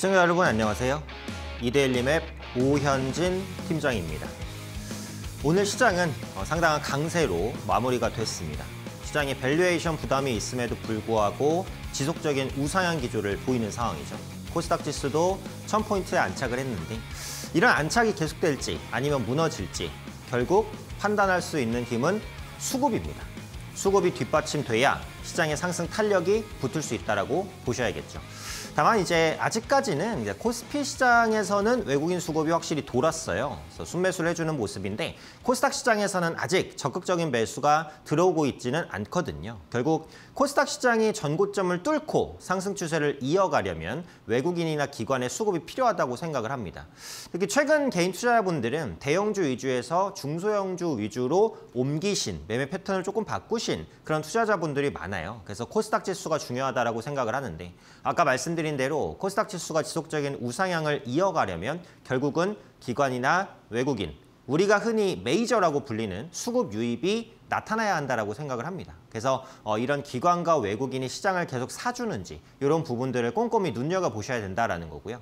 시청자 여러분 안녕하세요. 이데일리 맵 오현진 팀장입니다. 오늘 시장은 어, 상당한 강세로 마무리가 됐습니다. 시장에 밸류에이션 부담이 있음에도 불구하고 지속적인 우상향 기조를 보이는 상황이죠. 코스닥 지수도 1000포인트에 안착을 했는데 이런 안착이 계속될지 아니면 무너질지 결국 판단할 수 있는 힘은 수급입니다. 수급이 뒷받침돼야 시장의 상승 탄력이 붙을 수 있다고 보셔야겠죠. 다만 이제 아직까지는 이제 코스피 시장에서는 외국인 수급이 확실히 돌았어요. 그래서 순매수를 해주는 모습인데 코스닥 시장에서는 아직 적극적인 매수가 들어오고 있지는 않거든요. 결국 코스닥 시장이 전고점을 뚫고 상승 추세를 이어가려면 외국인이나 기관의 수급이 필요하다고 생각을 합니다. 특히 최근 개인 투자자분들은 대형주 위주에서 중소형주 위주로 옮기신 매매 패턴을 조금 바꾸신 그런 투자자분들이 많아요. 그래서 코스닥 지수가 중요하다고 생각을 하는데 아까 말씀드린 말씀드린 대로 코스닥 지수가 지속적인 우상향을 이어가려면 결국은 기관이나 외국인, 우리가 흔히 메이저라고 불리는 수급 유입이 나타나야 한다고 생각을 합니다. 그래서 어, 이런 기관과 외국인이 시장을 계속 사주는지 이런 부분들을 꼼꼼히 눈여겨보셔야 된다는 거고요.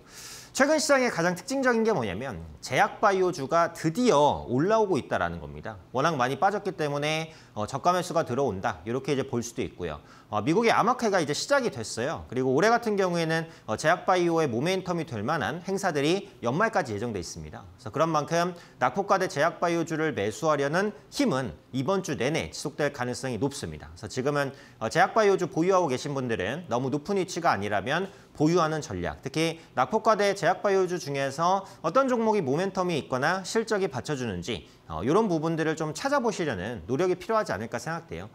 최근 시장의 가장 특징적인 게 뭐냐면 제약바이오주가 드디어 올라오고 있다는 겁니다. 워낙 많이 빠졌기 때문에 어, 저가 매수가 들어온다 이렇게 이제 볼 수도 있고요. 어, 미국의 암흑해가 이제 시작이 됐어요. 그리고 올해 같은 경우에는 어, 제약바이오의 모멘텀이 될 만한 행사들이 연말까지 예정돼 있습니다. 그래서 그런 만큼 낙폭과대 제약바이오주를 매수하려는 힘은 이번 주 내내 지속될 가능성이 높습니다. 그래서 지금은 어, 제약바이오주 보유하고 계신 분들은 너무 높은 위치가 아니라면 보유하는 전략, 특히 낙폭과대 제약바이오주 중에서 어떤 종목이 모멘텀이 있거나 실적이 받쳐주는지 이런 부분들을 좀 찾아보시려는 노력이 필요하지 않을까 생각돼요.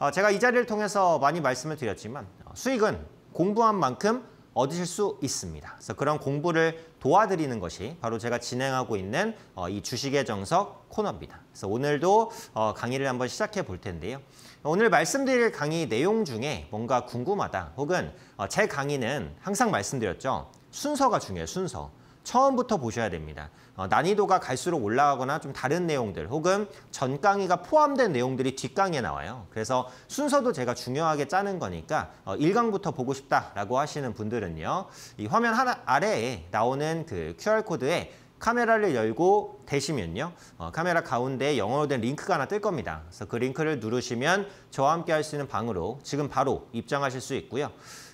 어, 제가 이 자리를 통해서 많이 말씀을 드렸지만 어, 수익은 공부한 만큼 얻으실 수 있습니다. 그래서 그런 공부를 도와드리는 것이 바로 제가 진행하고 있는 어, 이 주식의 정석 코너입니다. 그래서 오늘도 강의를 한번 시작해 볼 텐데요. 오늘 말씀드릴 강의 내용 중에 뭔가 궁금하다 혹은 제 강의는 항상 말씀드렸죠. 순서가 중요해요, 순서. 처음부터 보셔야 됩니다. 어, 난이도가 갈수록 올라가거나 좀 다른 내용들 혹은 전 강의가 포함된 내용들이 뒷강에 나와요. 그래서 순서도 제가 중요하게 짜는 거니까 어, 1강부터 보고 싶다라고 하시는 분들은요. 이 화면 하나 아래에 나오는 그 QR코드에 카메라를 열고 대시면요. 어, 카메라 가운데 영어로 된 링크가 하나 뜰 겁니다. 그래서 그 링크를 누르시면 저와 함께 할 수 있는 방으로 지금 바로 입장하실 수 있고요.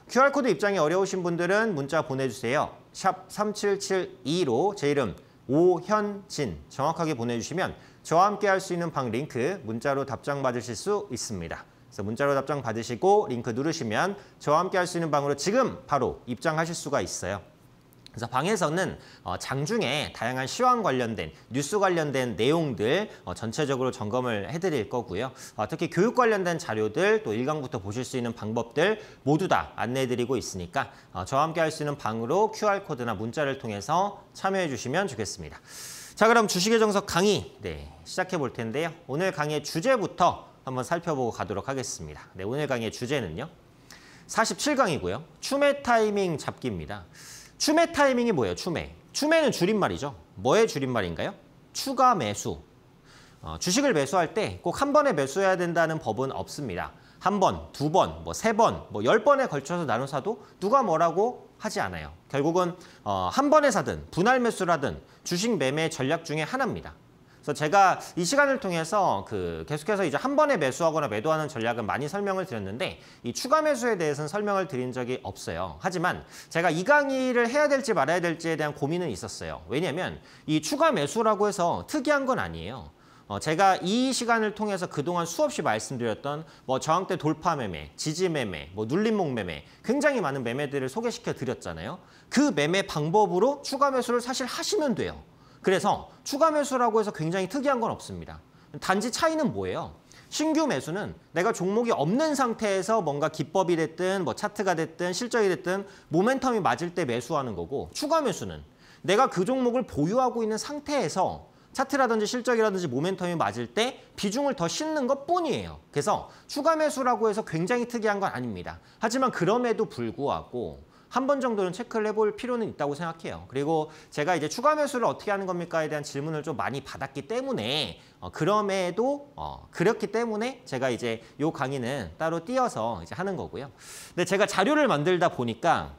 QR코드 입장이 어려우신 분들은 문자 보내주세요. 샵 3772로 제 이름 오현진 정확하게 보내주시면 저와 함께 할 수 있는 방 링크 문자로 답장 받으실 수 있습니다. 그래서 문자로 답장 받으시고 링크 누르시면 저와 함께 할 수 있는 방으로 지금 바로 입장하실 수가 있어요. 그래서 방에서는 어, 장중에 다양한 시황 관련된 뉴스 관련된 내용들 어, 전체적으로 점검을 해드릴 거고요. 어, 특히 교육 관련된 자료들 또 1강부터 보실 수 있는 방법들 모두 다 안내해드리고 있으니까 저와 함께 할 수 있는 방으로 QR코드나 문자를 통해서 참여해 주시면 좋겠습니다. 자 그럼 주식의 정석 강의 네, 시작해 볼 텐데요. 오늘 강의의 주제부터 한번 살펴보고 가도록 하겠습니다. 네, 오늘 강의의 주제는요. 47강이고요. 춤의 타이밍 잡기입니다. 추매 타이밍이 뭐예요? 추매. 추매는 줄임말이죠. 뭐의 줄임말인가요? 추가 매수. 어, 주식을 매수할 때 꼭 한 번에 매수해야 된다는 법은 없습니다. 한 번, 두 번, 뭐 세 번, 뭐열 번에 걸쳐서 나눠 사도 누가 뭐라고 하지 않아요. 결국은 어, 한 번에 사든 분할 매수라든 주식 매매 전략 중에 하나입니다. 그래서 제가 이 시간을 통해서 그 계속해서 이제 한 번에 매수하거나 매도하는 전략은 많이 설명을 드렸는데 이 추가 매수에 대해서는 설명을 드린 적이 없어요. 하지만 제가 이 강의를 해야 될지 말아야 될지에 대한 고민은 있었어요. 왜냐하면 이 추가 매수라고 해서 특이한 건 아니에요. 어, 제가 이 시간을 통해서 그동안 수없이 말씀드렸던 뭐 저항대 돌파 매매, 지지 매매, 뭐 눌림목 매매 굉장히 많은 매매들을 소개시켜 드렸잖아요. 그 매매 방법으로 추가 매수를 사실 하시면 돼요. 그래서 추가 매수라고 해서 굉장히 특이한 건 없습니다. 단지 차이는 뭐예요? 신규 매수는 내가 종목이 없는 상태에서 뭔가 기법이 됐든 뭐 차트가 됐든 실적이 됐든 모멘텀이 맞을 때 매수하는 거고 추가 매수는 내가 그 종목을 보유하고 있는 상태에서 차트라든지 실적이라든지 모멘텀이 맞을 때 비중을 더 싣는 것뿐이에요. 그래서 추가 매수라고 해서 굉장히 특이한 건 아닙니다. 하지만 그럼에도 불구하고 한번 정도는 체크를 해볼 필요는 있다고 생각해요. 그리고 제가 이제 추가 매수를 어떻게 하는 겁니까에 대한 질문을 좀 많이 받았기 때문에 어, 그럼에도 어, 그렇기 때문에 제가 이제 요 강의는 따로 띄어서 이제 하는 거고요. 근데 제가 자료를 만들다 보니까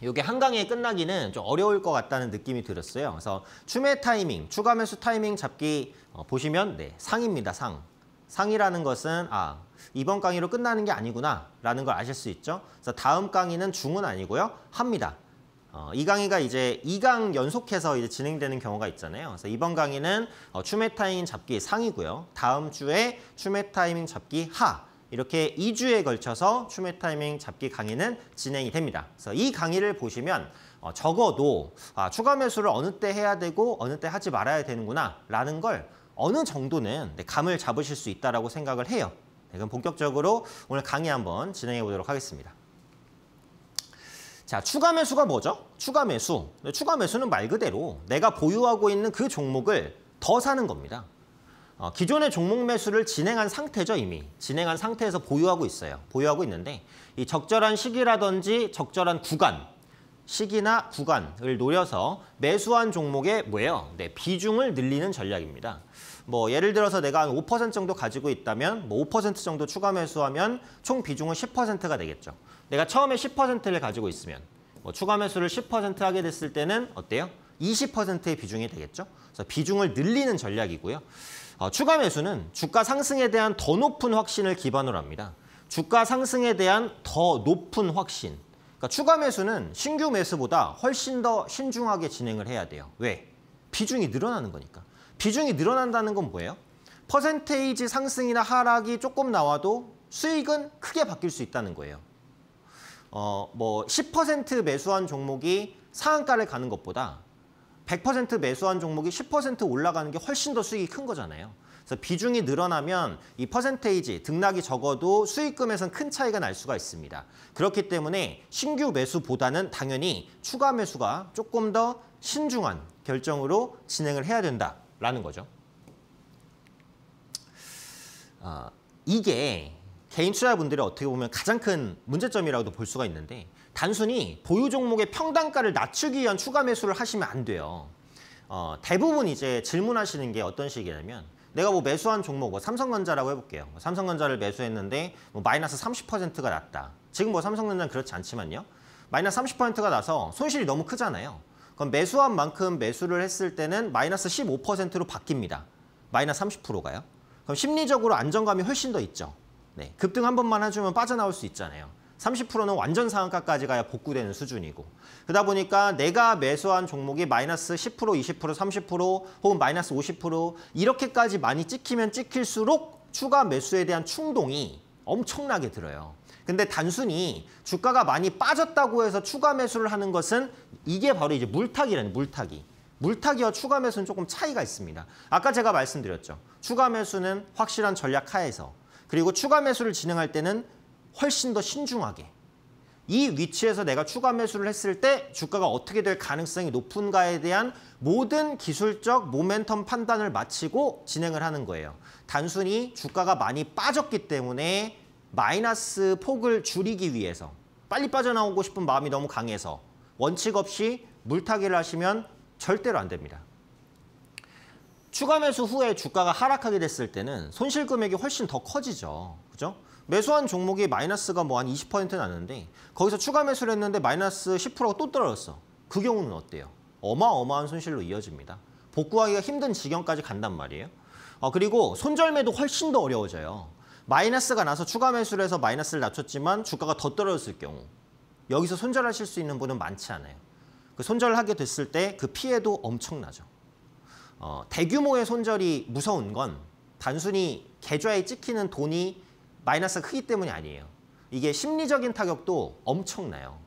이게 한강의 끝나기는 좀 어려울 것 같다는 느낌이 들었어요. 그래서 추매 타이밍, 추가 매수 타이밍 잡기 어, 보시면 네, 상입니다. 상. 상이라는 것은 아 이번 강의로 끝나는 게 아니구나라는 걸 아실 수 있죠. 그래서 다음 강의는 중은 아니고요. 합니다. 어, 이 강의가 이제 2강 연속해서 이제 진행되는 경우가 있잖아요. 그래서 이번 강의는 어, 추매 타이밍 잡기 상이고요. 다음 주에 추매 타이밍 잡기 하. 이렇게 2주에 걸쳐서 추매 타이밍 잡기 강의는 진행이 됩니다. 그래서 이 강의를 보시면 어, 적어도 아, 추가 매수를 어느 때 해야 되고 어느 때 하지 말아야 되는구나 라는 걸 어느 정도는 네, 감을 잡으실 수 있다고 라 생각을 해요. 네, 그럼 본격적으로 오늘 강의 한번 진행해 보도록 하겠습니다. 자, 추가 매수가 뭐죠? 추가 매수. 추가 매수는 말 그대로 내가 보유하고 있는 그 종목을 더 사는 겁니다. 어, 기존의 종목 매수를 진행한 상태죠, 이미. 진행한 상태에서 보유하고 있어요. 보유하고 있는데 이 적절한 시기라든지 적절한 구간, 시기나 구간을 노려서 매수한 종목의 뭐예요? 네, 비중을 늘리는 전략입니다. 뭐 예를 들어서 내가 한 5% 정도 가지고 있다면 뭐 5% 정도 추가 매수하면 총 비중은 10%가 되겠죠. 내가 처음에 10%를 가지고 있으면 뭐 추가 매수를 10% 하게 됐을 때는 어때요? 20%의 비중이 되겠죠. 그래서 비중을 늘리는 전략이고요. 어, 추가 매수는 주가 상승에 대한 더 높은 확신을 기반으로 합니다. 주가 상승에 대한 더 높은 확신. 그러니까 추가 매수는 신규 매수보다 훨씬 더 신중하게 진행을 해야 돼요. 왜? 비중이 늘어나는 거니까. 비중이 늘어난다는 건 뭐예요? 퍼센테이지 상승이나 하락이 조금 나와도 수익은 크게 바뀔 수 있다는 거예요. 어, 뭐10% 매수한 종목이 상한가를 가는 것보다 100% 매수한 종목이 10% 올라가는 게 훨씬 더 수익이 큰 거잖아요. 그래서 비중이 늘어나면 이 퍼센테이지, 등락이 적어도 수익금에선 큰 차이가 날 수가 있습니다. 그렇기 때문에 신규 매수보다는 당연히 추가 매수가 조금 더 신중한 결정으로 진행을 해야 된다. 라는 거죠. 어, 이게 개인 투자분들이 어떻게 보면 가장 큰 문제점이라고도 볼 수가 있는데 단순히 보유 종목의 평단가를 낮추기 위한 추가 매수를 하시면 안 돼요. 어, 대부분 이제 질문하시는 게 어떤 식이냐면 내가 뭐 매수한 종목 뭐 삼성전자라고 해볼게요. 뭐 삼성전자를 매수했는데 뭐 마이너스 30%가 났다. 지금 뭐 삼성전자는 그렇지 않지만요. 마이너스 30%가 나서 손실이 너무 크잖아요. 그럼 매수한 만큼 매수를 했을 때는 마이너스 15%로 바뀝니다. 마이너스 30%가요. 그럼 심리적으로 안정감이 훨씬 더 있죠. 네, 급등 한 번만 해주면 빠져나올 수 있잖아요. 30%는 완전 상한가까지 가야 복구되는 수준이고 그러다 보니까 내가 매수한 종목이 마이너스 10%, 20%, 30% 혹은 마이너스 50% 이렇게까지 많이 찍히면 찍힐수록 추가 매수에 대한 충동이 엄청나게 들어요. 근데 단순히 주가가 많이 빠졌다고 해서 추가 매수를 하는 것은 이게 바로 이제 물타기라는 물타기. 물타기와 추가 매수는 조금 차이가 있습니다. 아까 제가 말씀드렸죠. 추가 매수는 확실한 전략 하에서 그리고 추가 매수를 진행할 때는 훨씬 더 신중하게 이 위치에서 내가 추가 매수를 했을 때 주가가 어떻게 될 가능성이 높은가에 대한 모든 기술적 모멘텀 판단을 마치고 진행을 하는 거예요. 단순히 주가가 많이 빠졌기 때문에 마이너스 폭을 줄이기 위해서 빨리 빠져나오고 싶은 마음이 너무 강해서 원칙 없이 물타기를 하시면 절대로 안 됩니다. 추가 매수 후에 주가가 하락하게 됐을 때는 손실 금액이 훨씬 더 커지죠. 그죠? 매수한 종목이 마이너스가 뭐 한 20% 나는데 거기서 추가 매수를 했는데 마이너스 10%가 또 떨어졌어. 그 경우는 어때요? 어마어마한 손실로 이어집니다. 복구하기가 힘든 지경까지 간단 말이에요. 어, 그리고 손절매도 훨씬 더 어려워져요. 마이너스가 나서 추가 매수를 해서 마이너스를 낮췄지만 주가가 더 떨어졌을 경우 여기서 손절하실 수 있는 분은 많지 않아요. 그 손절하게 됐을 때 그 피해도 엄청나죠. 어, 대규모의 손절이 무서운 건 단순히 계좌에 찍히는 돈이 마이너스가 크기 때문이 아니에요. 이게 심리적인 타격도 엄청나요.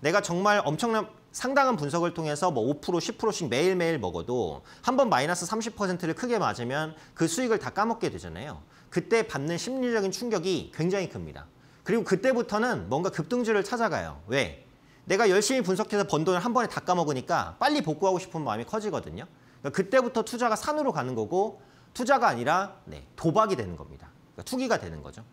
내가 정말 엄청난 상당한 분석을 통해서 뭐 5%, 10%씩 매일매일 먹어도 한번 마이너스 30%를 크게 맞으면 그 수익을 다 까먹게 되잖아요. 그때 받는 심리적인 충격이 굉장히 큽니다. 그리고 그때부터는 뭔가 급등주를 찾아가요. 왜? 내가 열심히 분석해서 번 돈을 한 번에 다 까먹으니까 빨리 복구하고 싶은 마음이 커지거든요. 그러니까 그때부터 투자가 산으로 가는 거고 투자가 아니라 네, 도박이 되는 겁니다. 그러니까 투기가 되는 거죠.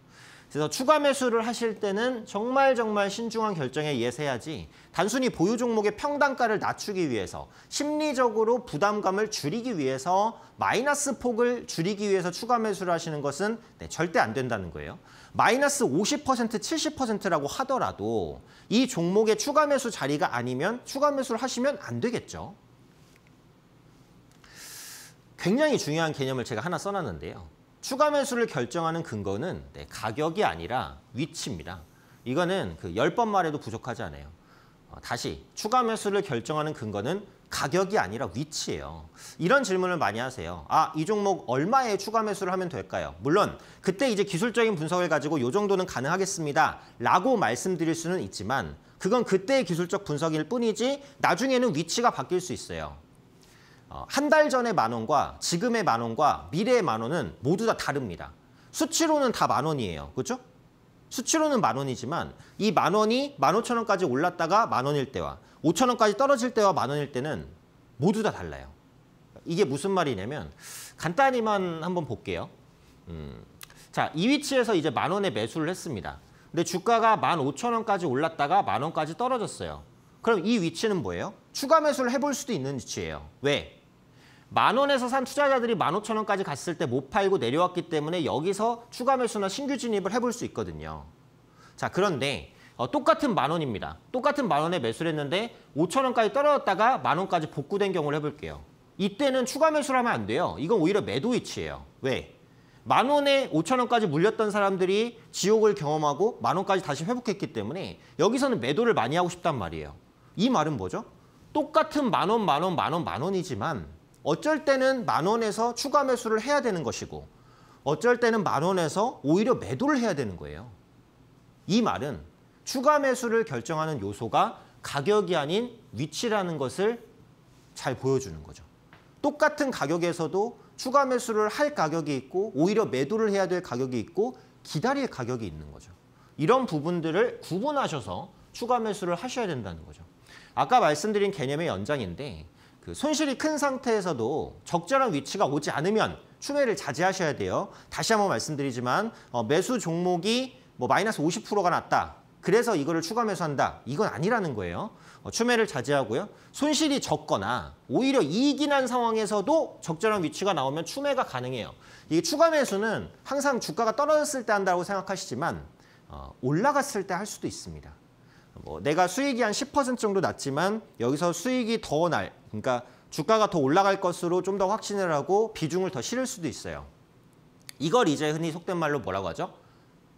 그래서 추가 매수를 하실 때는 정말 정말 신중한 결정에 의해서야지 단순히 보유 종목의 평단가를 낮추기 위해서 심리적으로 부담감을 줄이기 위해서 마이너스 폭을 줄이기 위해서 추가 매수를 하시는 것은 네, 절대 안 된다는 거예요. 마이너스 50% 70%라고 하더라도 이 종목의 추가 매수 자리가 아니면 추가 매수를 하시면 안 되겠죠. 굉장히 중요한 개념을 제가 하나 써놨는데요. 추가 매수를 결정하는 근거는 네, 가격이 아니라 위치입니다. 이거는 그 10번 말해도 부족하지 않아요. 어, 다시 추가 매수를 결정하는 근거는 가격이 아니라 위치예요. 이런 질문을 많이 하세요. 아, 이 종목 얼마에 추가 매수를 하면 될까요? 물론 그때 이제 기술적인 분석을 가지고 요 정도는 가능하겠습니다. 라고 말씀드릴 수는 있지만 그건 그때의 기술적 분석일 뿐이지 나중에는 위치가 바뀔 수 있어요. 어, 한달 전에 만 원과 지금의 만 원과 미래의 만 원은 모두 다 다릅니다. 수치로는 다 만 원이에요. 그렇죠? 수치로는 만 원이지만 이 만 원이 만 오천 원까지 올랐다가 만 원일 때와 오천 원까지 떨어질 때와 만 원일 때는 모두 다 달라요. 이게 무슨 말이냐면 간단히만 한번 볼게요. 음, 자, 이 위치에서 이제 만 원에 매수를 했습니다. 근데 주가가 만 오천 원까지 올랐다가 만 원까지 떨어졌어요. 그럼 이 위치는 뭐예요? 추가 매수를 해볼 수도 있는 위치예요. 왜? 만 원에서 산 투자자들이 만 오천 원까지 갔을 때 못 팔고 내려왔기 때문에 여기서 추가 매수나 신규 진입을 해볼 수 있거든요. 자 그런데 어, 똑같은 만 원입니다. 똑같은 만 원에 매수를 했는데 오천 원까지 떨어졌다가 만 원까지 복구된 경우를 해볼게요. 이때는 추가 매수를 하면 안 돼요. 이건 오히려 매도 위치예요. 왜? 만 원에 오천 원까지 물렸던 사람들이 지옥을 경험하고 만 원까지 다시 회복했기 때문에 여기서는 매도를 많이 하고 싶단 말이에요. 이 말은 뭐죠? 똑같은 만 원, 만 원, 만 원, 만 원이지만 어쩔 때는 만 원에서 추가 매수를 해야 되는 것이고 어쩔 때는 만 원에서 오히려 매도를 해야 되는 거예요. 이 말은 추가 매수를 결정하는 요소가 가격이 아닌 위치라는 것을 잘 보여주는 거죠. 똑같은 가격에서도 추가 매수를 할 가격이 있고 오히려 매도를 해야 될 가격이 있고 기다릴 가격이 있는 거죠. 이런 부분들을 구분하셔서 추가 매수를 하셔야 된다는 거죠. 아까 말씀드린 개념의 연장인데 그 손실이 큰 상태에서도 적절한 위치가 오지 않으면 추매를 자제하셔야 돼요. 다시 한번 말씀드리지만 어, 매수 종목이 뭐 마이너스 50%가 났다. 그래서 이거를 추가 매수한다. 이건 아니라는 거예요. 어, 추매를 자제하고요. 손실이 적거나 오히려 이익이 난 상황에서도 적절한 위치가 나오면 추매가 가능해요. 이 추가 매수는 항상 주가가 떨어졌을 때 한다고 생각하시지만 어, 올라갔을 때 할 수도 있습니다. 뭐 내가 수익이 한 10% 정도 났지만 여기서 수익이 더 날, 그러니까 주가가 더 올라갈 것으로 좀 더 확신을 하고 비중을 더 실을 수도 있어요. 이걸 이제 흔히 속된 말로 뭐라고 하죠?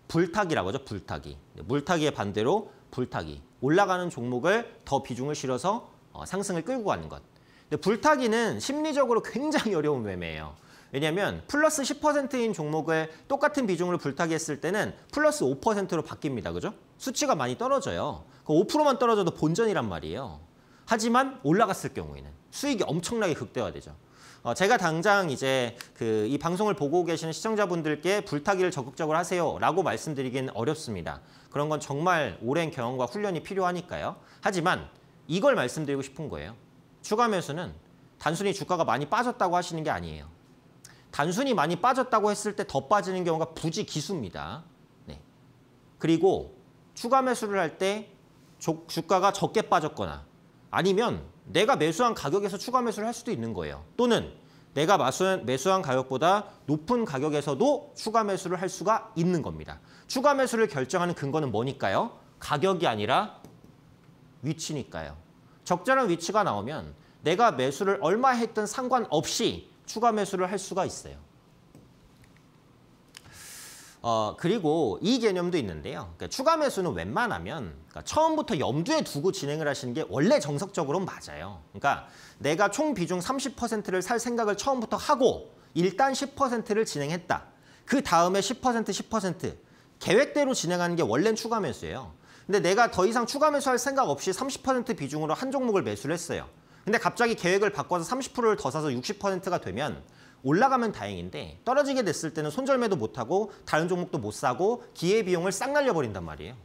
불타기라고 하죠. 불타기. 네, 물타기의 반대로 불타기. 올라가는 종목을 더 비중을 실어서 어, 상승을 끌고 가는 것. 근데 불타기는 심리적으로 굉장히 어려운 매매예요. 왜냐하면 플러스 10%인 종목을 똑같은 비중으로 불타기했을 때는 플러스 5%로 바뀝니다. 그죠? 수치가 많이 떨어져요. 그 5%만 떨어져도 본전이란 말이에요. 하지만 올라갔을 경우에는 수익이 엄청나게 극대화되죠. 어, 제가 당장 이제 그이 방송을 보고 계시는 시청자분들께 불타기를 적극적으로 하세요라고 말씀드리기는 어렵습니다. 그런 건 정말 오랜 경험과 훈련이 필요하니까요. 하지만 이걸 말씀드리고 싶은 거예요. 추가 매수는 단순히 주가가 많이 빠졌다고 하시는 게 아니에요. 단순히 많이 빠졌다고 했을 때 더 빠지는 경우가 부지 기수입니다. 네. 그리고 추가 매수를 할 때 주가가 적게 빠졌거나 아니면 내가 매수한 가격에서 추가 매수를 할 수도 있는 거예요. 또는 내가 매수한, 가격보다 높은 가격에서도 추가 매수를 할 수가 있는 겁니다. 추가 매수를 결정하는 근거는 뭐니까요? 가격이 아니라 위치니까요. 적절한 위치가 나오면 내가 매수를 얼마 했든 상관없이 추가 매수를 할 수가 있어요. 어, 그리고 이 개념도 있는데요. 그러니까 추가 매수는 웬만하면 그러니까 처음부터 염두에 두고 진행을 하시는 게 원래 정석적으로 맞아요. 그러니까 내가 총 비중 30%를 살 생각을 처음부터 하고 일단 10%를 진행했다. 그 다음에 10% 10% 계획대로 진행하는 게 원래는 추가 매수예요. 근데 내가 더 이상 추가 매수할 생각 없이 30% 비중으로 한 종목을 매수를 했어요. 근데 갑자기 계획을 바꿔서 30%를 더 사서 60%가 되면 올라가면 다행인데 떨어지게 됐을 때는 손절매도 못하고 다른 종목도 못 사고 기회비용을 싹 날려버린단 말이에요.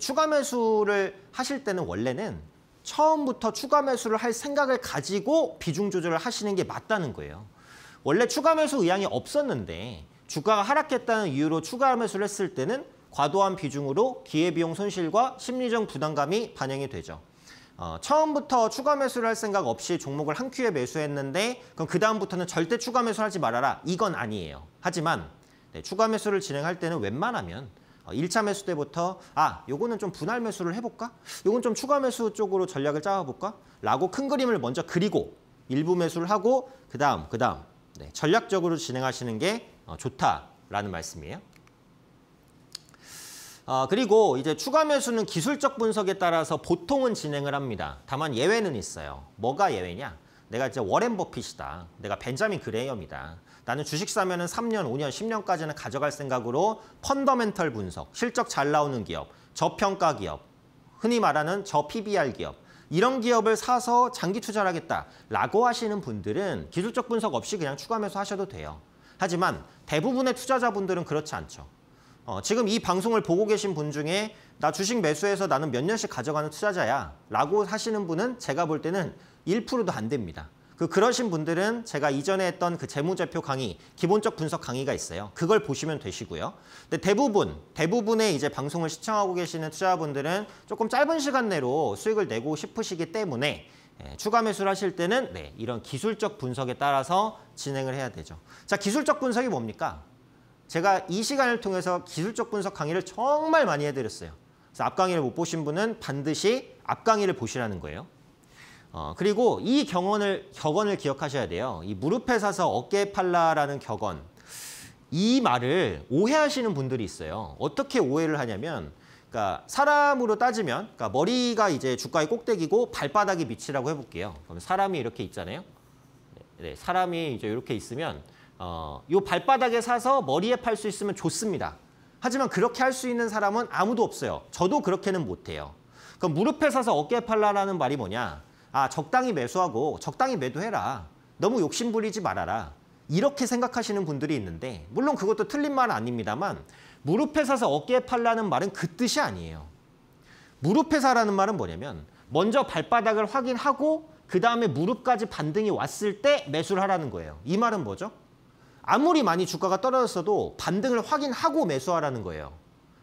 추가 매수를 하실 때는 원래는 처음부터 추가 매수를 할 생각을 가지고 비중 조절을 하시는 게 맞다는 거예요. 원래 추가 매수 의향이 없었는데 주가가 하락했다는 이유로 추가 매수를 했을 때는 과도한 비중으로 기회비용 손실과 심리적 부담감이 반영이 되죠. 어, 처음부터 추가 매수를 할 생각 없이 종목을 한 큐에 매수했는데 그럼 그 다음부터는 절대 추가 매수하지 말아라. 이건 아니에요. 하지만 네, 추가 매수를 진행할 때는 웬만하면 어, 일차 매수 때부터 아 요거는 좀 분할 매수를 해볼까? 요건 좀 추가 매수 쪽으로 전략을 짜볼까? 라고 큰 그림을 먼저 그리고 일부 매수를 하고 그 다음 그 다음 네, 전략적으로 진행하시는 게 어, 좋다라는 말씀이에요. 어, 그리고 이제 추가 매수는 기술적 분석에 따라서 보통은 진행을 합니다. 다만 예외는 있어요. 뭐가 예외냐? 내가 이제 워렌 버핏이다. 내가 벤자민 그레이엄이다. 나는 주식 사면은 3년, 5년, 10년까지는 가져갈 생각으로 펀더멘털 분석, 실적 잘 나오는 기업, 저평가 기업, 흔히 말하는 저 PBR 기업, 이런 기업을 사서 장기 투자를 하겠다라고 하시는 분들은 기술적 분석 없이 그냥 추가 매수 하셔도 돼요. 하지만 대부분의 투자자분들은 그렇지 않죠. 어, 지금 이 방송을 보고 계신 분 중에 나 주식 매수해서 나는 몇 년씩 가져가는 투자자야 라고 하시는 분은 제가 볼 때는 1%도 안 됩니다. 그 그러신 분들은 제가 이전에 했던 그 재무제표 강의, 기본적 분석 강의가 있어요. 그걸 보시면 되시고요. 근데 대부분, 대부분의 이제 방송을 시청하고 계시는 투자자분들은 조금 짧은 시간 내로 수익을 내고 싶으시기 때문에 예, 추가 매수를 하실 때는 네, 이런 기술적 분석에 따라서 진행을 해야 되죠. 자, 기술적 분석이 뭡니까? 제가 이 시간을 통해서 기술적 분석 강의를 정말 많이 해드렸어요. 그래서 앞 강의를 못 보신 분은 반드시 앞 강의를 보시라는 거예요. 어, 그리고 이경언을 격언을 기억하셔야 돼요. 이 무릎에 사서 어깨에 팔라라는 격언. 이 말을 오해하시는 분들이 있어요. 어떻게 오해를 하냐면 그러니까 사람으로 따지면 그러니까 머리가 이제 주가의 꼭대기고 발바닥이 밑이라고 해볼게요. 그럼 사람이 이렇게 있잖아요. 네, 사람이 이제 이렇게 있으면 어, 요 발바닥에 사서 머리에 팔 수 있으면 좋습니다. 하지만 그렇게 할 수 있는 사람은 아무도 없어요. 저도 그렇게는 못해요. 그럼 무릎에 사서 어깨에 팔라라는 말이 뭐냐? 아, 적당히 매수하고 적당히 매도해라. 너무 욕심 부리지 말아라. 이렇게 생각하시는 분들이 있는데 물론 그것도 틀린 말 아닙니다만 무릎에 사서 어깨에 팔라는 말은 그 뜻이 아니에요. 무릎에 사라는 말은 뭐냐면 먼저 발바닥을 확인하고 그 다음에 무릎까지 반등이 왔을 때 매수를 하라는 거예요. 이 말은 뭐죠? 아무리 많이 주가가 떨어졌어도 반등을 확인하고 매수하라는 거예요.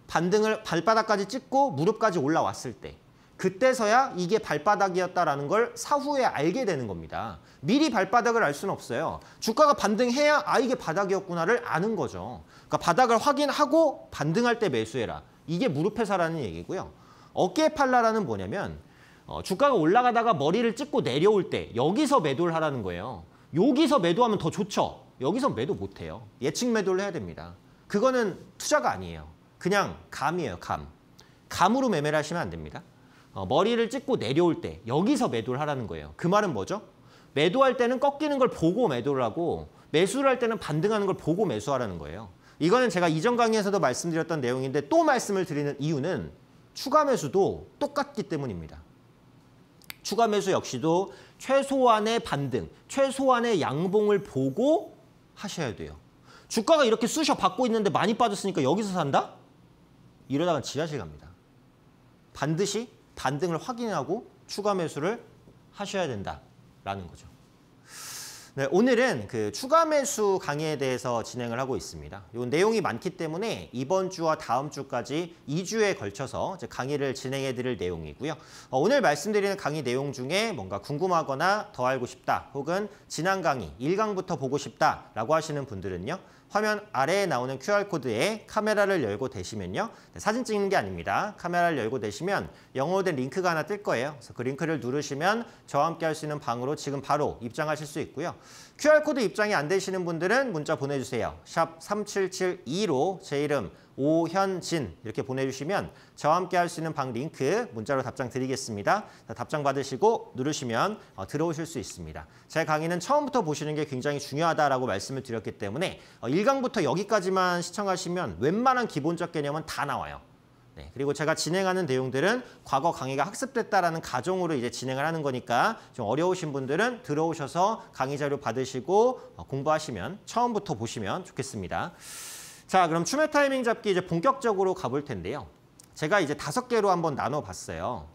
반등을 발바닥까지 찍고 무릎까지 올라왔을 때 그때서야 이게 발바닥이었다라는 걸 사후에 알게 되는 겁니다. 미리 발바닥을 알 수는 없어요. 주가가 반등해야 아 이게 바닥이었구나를 아는 거죠. 그러니까 바닥을 확인하고 반등할 때 매수해라. 이게 무릎 회사라는 얘기고요. 어깨 팔라라는 뭐냐면 어, 주가가 올라가다가 머리를 찍고 내려올 때 여기서 매도를 하라는 거예요. 여기서 매도하면 더 좋죠. 여기서 매도 못해요. 예측 매도를 해야 됩니다. 그거는 투자가 아니에요. 그냥 감이에요. 감. 감으로 매매를 하시면 안 됩니다. 어, 머리를 찍고 내려올 때 여기서 매도를 하라는 거예요. 그 말은 뭐죠? 매도할 때는 꺾이는 걸 보고 매도를 하고 매수를 할 때는 반등하는 걸 보고 매수하라는 거예요. 이거는 제가 이전 강의에서도 말씀드렸던 내용인데 또 말씀을 드리는 이유는 추가 매수도 똑같기 때문입니다. 추가 매수 역시도 최소한의 반등, 최소한의 양봉을 보고 하셔야 돼요. 주가가 이렇게 쑤셔 받고 있는데 많이 빠졌으니까 여기서 산다? 이러다가 지하실 갑니다. 반드시 반등을 확인하고 추가 매수를 하셔야 된다라는 거죠. 네, 오늘은 그 추가 매수 강의에 대해서 진행을 하고 있습니다. 요 내용이 많기 때문에 이번 주와 다음 주까지 2주에 걸쳐서 이제 강의를 진행해 드릴 내용이고요. 어, 오늘 말씀드리는 강의 내용 중에 뭔가 궁금하거나 더 알고 싶다 혹은 지난 강의 1강부터 보고 싶다라고 하시는 분들은요. 화면 아래에 나오는 QR코드에 카메라를 열고 대시면요. 네, 사진 찍는 게 아닙니다. 카메라를 열고 대시면 영어로 된 링크가 하나 뜰 거예요. 그래서 그 링크를 누르시면 저와 함께 할 수 있는 방으로 지금 바로 입장하실 수 있고요. QR코드 입장이 안 되시는 분들은 문자 보내주세요. 샵 3772로 제 이름 오현진 이렇게 보내주시면 저와 함께 할 수 있는 방 링크 문자로 답장 드리겠습니다. 답장 받으시고 누르시면 어, 들어오실 수 있습니다. 제 강의는 처음부터 보시는 게 굉장히 중요하다라고 말씀을 드렸기 때문에 어, 1강부터 여기까지만 시청하시면 웬만한 기본적 개념은 다 나와요. 네, 그리고 제가 진행하는 내용들은 과거 강의가 학습됐다라는 가정으로 이제 진행을 하는 거니까 좀 어려우신 분들은 들어오셔서 강의 자료 받으시고 어, 공부하시면 처음부터 보시면 좋겠습니다. 자, 그럼 춤의 타이밍 잡기 이제 본격적으로 가볼 텐데요. 제가 이제 다섯 개로 한번 나눠봤어요.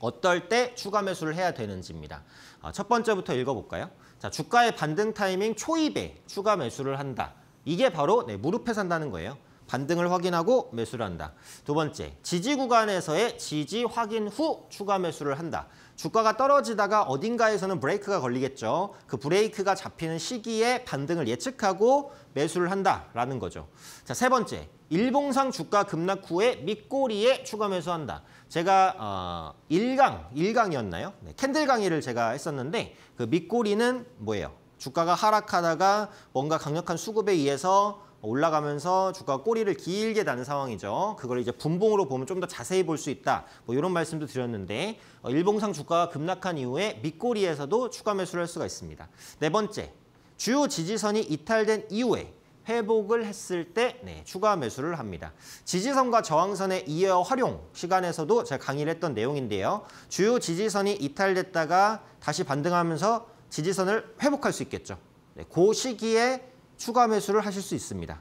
어떨 때 추가 매수를 해야 되는지입니다. 아, 첫 번째부터 읽어볼까요? 자, 주가의 반등 타이밍 초입에 추가 매수를 한다. 이게 바로 네, 무릎에 산다는 거예요. 반등을 확인하고 매수를 한다. 두 번째, 지지 구간에서의 지지 확인 후 추가 매수를 한다. 주가가 떨어지다가 어딘가에서는 브레이크가 걸리겠죠. 그 브레이크가 잡히는 시기에 반등을 예측하고 매수를 한다라는 거죠. 자, 세 번째. 일봉상 주가 급락 후에 밑꼬리에 추가 매수한다. 제가 어, 1강, 1강이었나요? 네, 캔들 강의를 제가 했었는데 그 밑꼬리는 뭐예요? 주가가 하락하다가 뭔가 강력한 수급에 의해서 올라가면서 주가 꼬리를 길게 다는 상황이죠. 그걸 이제 분봉으로 보면 좀 더 자세히 볼 수 있다. 뭐 이런 말씀도 드렸는데 어, 일봉상 주가가 급락한 이후에 밑꼬리에서도 추가 매수를 할 수가 있습니다. 네 번째, 주요 지지선이 이탈된 이후에 회복을 했을 때 네, 추가 매수를 합니다. 지지선과 저항선의 이어 활용 시간에서도 제가 강의를 했던 내용인데요. 주요 지지선이 이탈됐다가 다시 반등하면서 지지선을 회복할 수 있겠죠. 네, 그 시기에 추가 매수를 하실 수 있습니다.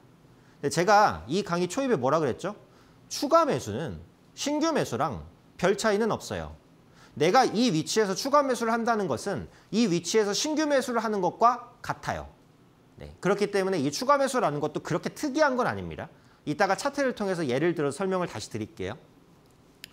제가 이 강의 초입에 뭐라 그랬죠? 추가 매수는 신규 매수랑 별 차이는 없어요. 내가 이 위치에서 추가 매수를 한다는 것은 이 위치에서 신규 매수를 하는 것과 같아요. 네, 그렇기 때문에 이 추가 매수라는 것도 그렇게 특이한 건 아닙니다. 이따가 차트를 통해서 예를 들어 설명을 다시 드릴게요.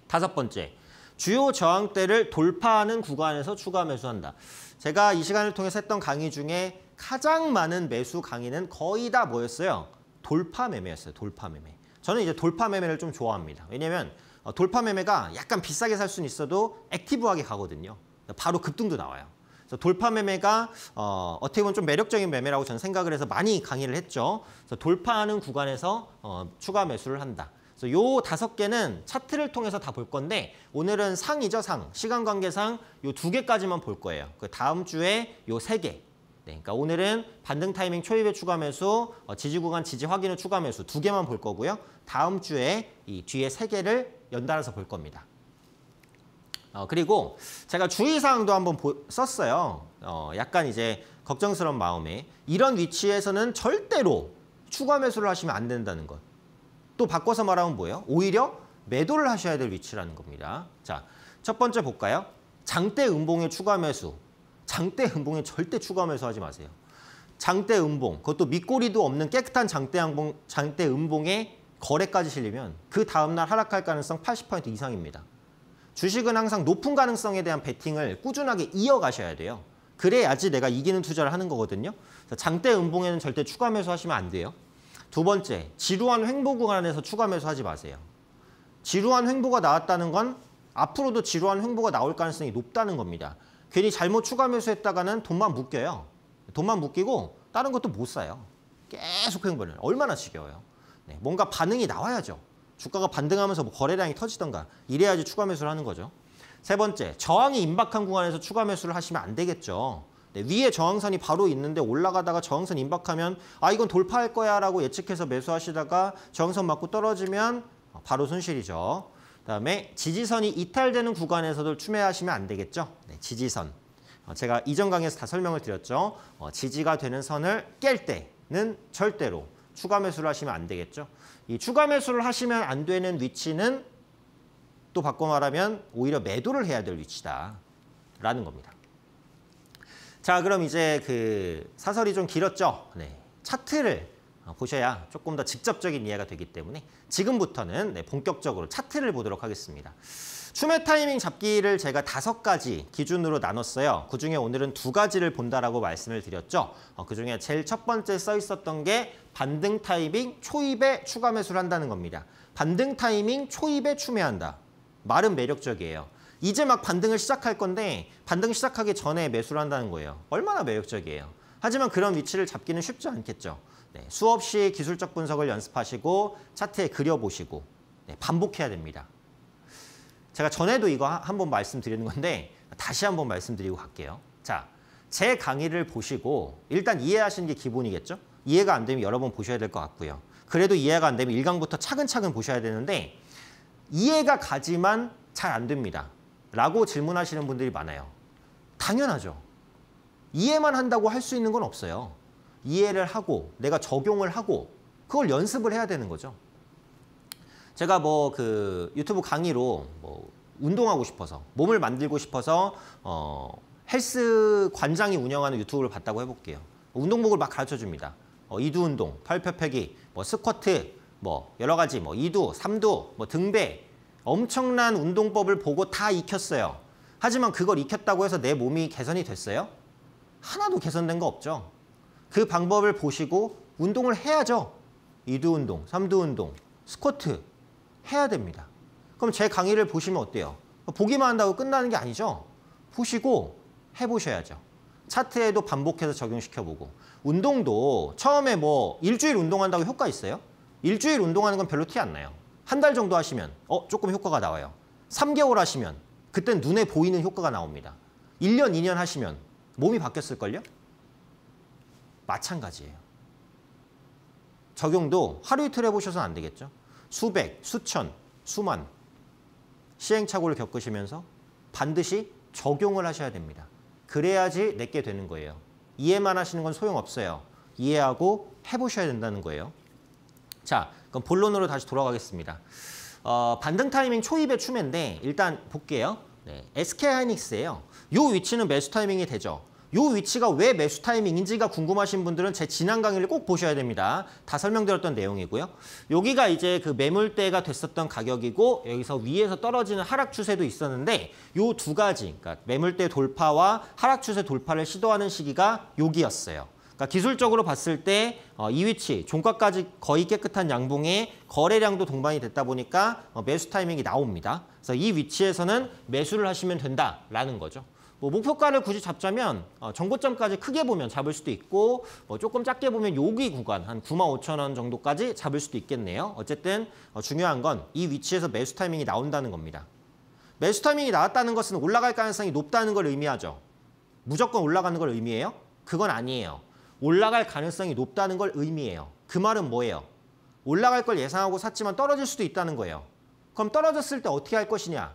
다섯 번째, 주요 저항대를 돌파하는 구간에서 추가 매수한다. 제가 이 시간을 통해서 했던 강의 중에 가장 많은 매수 강의는 거의 다 뭐였어요? 돌파 매매였어요. 돌파 매매. 저는 이제 돌파 매매를 좀 좋아합니다. 왜냐면 어, 돌파 매매가 약간 비싸게 살 수는 있어도 액티브하게 가거든요. 바로 급등도 나와요. 그래서 돌파 매매가 어, 어떻게 보면 좀 매력적인 매매라고 저는 생각을 해서 많이 강의를 했죠. 그래서 돌파하는 구간에서 어, 추가 매수를 한다. 그래서 요 다섯 개는 차트를 통해서 다 볼 건데 오늘은 상이죠 상 시간 관계상 요 두 개까지만 볼 거예요. 그 다음 주에 요 세 개. 네, 그러니까 오늘은 반등 타이밍 초입의 추가 매수, 어, 지지 구간 지지 확인의 추가 매수 두 개만 볼 거고요. 다음 주에 이 뒤에 세 개를 연달아서 볼 겁니다. 어, 그리고 제가 주의사항도 한번 보, 썼어요. 어, 약간 이제 걱정스러운 마음에 이런 위치에서는 절대로 추가 매수를 하시면 안 된다는 것. 또 바꿔서 말하면 뭐예요? 오히려 매도를 하셔야 될 위치라는 겁니다. 자, 첫 번째 볼까요? 장대 음봉의 추가 매수. 장대 음봉에 절대 추가하면서 하지 마세요. 장대 음봉, 그것도 밑꼬리도 없는 깨끗한 장대, 양봉, 장대 음봉에 거래까지 실리면 그 다음날 하락할 가능성 80% 이상입니다. 주식은 항상 높은 가능성에 대한 베팅을 꾸준하게 이어가셔야 돼요. 그래야지 내가 이기는 투자를 하는 거거든요. 장대 음봉에는 절대 추가 매수 하시면 안 돼요. 두 번째, 지루한 횡보 구간에서 추가 매수 하지 마세요. 지루한 횡보가 나왔다는 건 앞으로도 지루한 횡보가 나올 가능성이 높다는 겁니다. 괜히 잘못 추가 매수했다가는 돈만 묶여요. 돈만 묶이고 다른 것도 못 사요. 계속 횡보를 얼마나 지겨워요. 네, 뭔가 반응이 나와야죠. 주가가 반등하면서 뭐 거래량이 터지던가 이래야지 추가 매수를 하는 거죠. 세 번째, 저항이 임박한 구간에서 추가 매수를 하시면 안 되겠죠. 네, 위에 저항선이 바로 있는데 올라가다가 저항선 임박하면 아 이건 돌파할 거야 라고 예측해서 매수하시다가 저항선 맞고 떨어지면 바로 손실이죠. 그다음에 지지선이 이탈되는 구간에서도 추매하시면 안 되겠죠. 네, 지지선. 어, 제가 이전 강의에서 다 설명을 드렸죠. 어, 지지가 되는 선을 깰 때는 절대로 추가 매수를 하시면 안 되겠죠. 이 추가 매수를 하시면 안 되는 위치는 또 바꿔 말하면 오히려 매도를 해야 될 위치다라는 겁니다. 자, 그럼 이제 그 사설이 좀 길었죠. 네. 차트를 어, 보셔야 조금 더 직접적인 이해가 되기 때문에 지금부터는 네, 본격적으로 차트를 보도록 하겠습니다. 추매 타이밍 잡기를 제가 다섯 가지 기준으로 나눴어요. 그중에 오늘은 두 가지를 본다라고 말씀을 드렸죠. 어, 그중에 제일 첫 번째 써 있었던 게 반등 타이밍 초입에 추가 매수를 한다는 겁니다. 반등 타이밍 초입에 추매한다. 말은 매력적이에요. 이제 막 반등을 시작할 건데 반등 시작하기 전에 매수를 한다는 거예요. 얼마나 매력적이에요. 하지만 그런 위치를 잡기는 쉽지 않겠죠. 네, 수없이 기술적 분석을 연습하시고 차트에 그려보시고 네, 반복해야 됩니다. 제가 전에도 이거 한 번 말씀드리는 건데 다시 한번 말씀드리고 갈게요. 자, 제 강의를 보시고 일단 이해하시는 게 기본이겠죠? 이해가 안 되면 여러 번 보셔야 될 것 같고요. 그래도 이해가 안 되면 1강부터 차근차근 보셔야 되는데 이해가 가지만 잘 안 됩니다. 라고 질문하시는 분들이 많아요. 당연하죠. 이해만 한다고 할 수 있는 건 없어요. 이해를 하고 내가 적용을 하고 그걸 연습을 해야 되는 거죠. 제가 뭐 그 유튜브 강의로 뭐 운동하고 싶어서 몸을 만들고 싶어서 어 헬스 관장이 운영하는 유튜브를 봤다고 해볼게요. 운동복을 막 가르쳐 줍니다. 어 이두 운동, 팔펴펴기, 뭐 스쿼트, 뭐 여러 가지 뭐 이두, 삼두, 뭐 등배 엄청난 운동법을 보고 다 익혔어요. 하지만 그걸 익혔다고 해서 내 몸이 개선이 됐어요? 하나도 개선된 거 없죠. 그 방법을 보시고 운동을 해야죠. 이두 운동, 삼두 운동, 스쿼트 해야 됩니다. 그럼 제 강의를 보시면 어때요? 보기만 한다고 끝나는 게 아니죠. 보시고 해보셔야죠. 차트에도 반복해서 적용시켜보고 운동도 처음에 뭐 일주일 운동한다고 효과 있어요? 일주일 운동하는 건 별로 티 안 나요. 한 달 정도 하시면 어 조금 효과가 나와요. 3개월 하시면 그땐 눈에 보이는 효과가 나옵니다. 1년, 2년 하시면 몸이 바뀌었을걸요? 마찬가지예요. 적용도 하루 이틀 해보셔서는 안 되겠죠. 수백, 수천, 수만 시행착오를 겪으시면서 반드시 적용을 하셔야 됩니다. 그래야지 내게 되는 거예요. 이해만 하시는 건 소용없어요. 이해하고 해보셔야 된다는 거예요. 자, 그럼 본론으로 다시 돌아가겠습니다. 어, 반등 타이밍 초입의 추매인데 일단 볼게요. 네, SK 하이닉스예요. 이 위치는 매수 타이밍이 되죠. 이 위치가 왜 매수 타이밍인지가 궁금하신 분들은 제 지난 강의를 꼭 보셔야 됩니다. 다 설명드렸던 내용이고요. 여기가 이제 그 매물대가 됐었던 가격이고 여기서 위에서 떨어지는 하락 추세도 있었는데 요 두 가지, 그러니까 매물대 돌파와 하락 추세 돌파를 시도하는 시기가 여기였어요. 그러니까 기술적으로 봤을 때이 어, 위치, 종가까지 거의 깨끗한 양봉에 거래량도 동반이 됐다 보니까 어, 매수 타이밍이 나옵니다. 그래서 이 위치에서는 매수를 하시면 된다라는 거죠. 뭐 목표가를 굳이 잡자면 어, 정고점까지 크게 보면 잡을 수도 있고 뭐 조금 작게 보면 요기 구간 한 9만 5천 원 정도까지 잡을 수도 있겠네요. 어쨌든 어, 중요한 건 이 위치에서 매수 타이밍이 나온다는 겁니다. 매수 타이밍이 나왔다는 것은 올라갈 가능성이 높다는 걸 의미하죠. 무조건 올라가는 걸 의미해요? 그건 아니에요. 올라갈 가능성이 높다는 걸 의미해요. 그 말은 뭐예요? 올라갈 걸 예상하고 샀지만 떨어질 수도 있다는 거예요. 그럼 떨어졌을 때 어떻게 할 것이냐?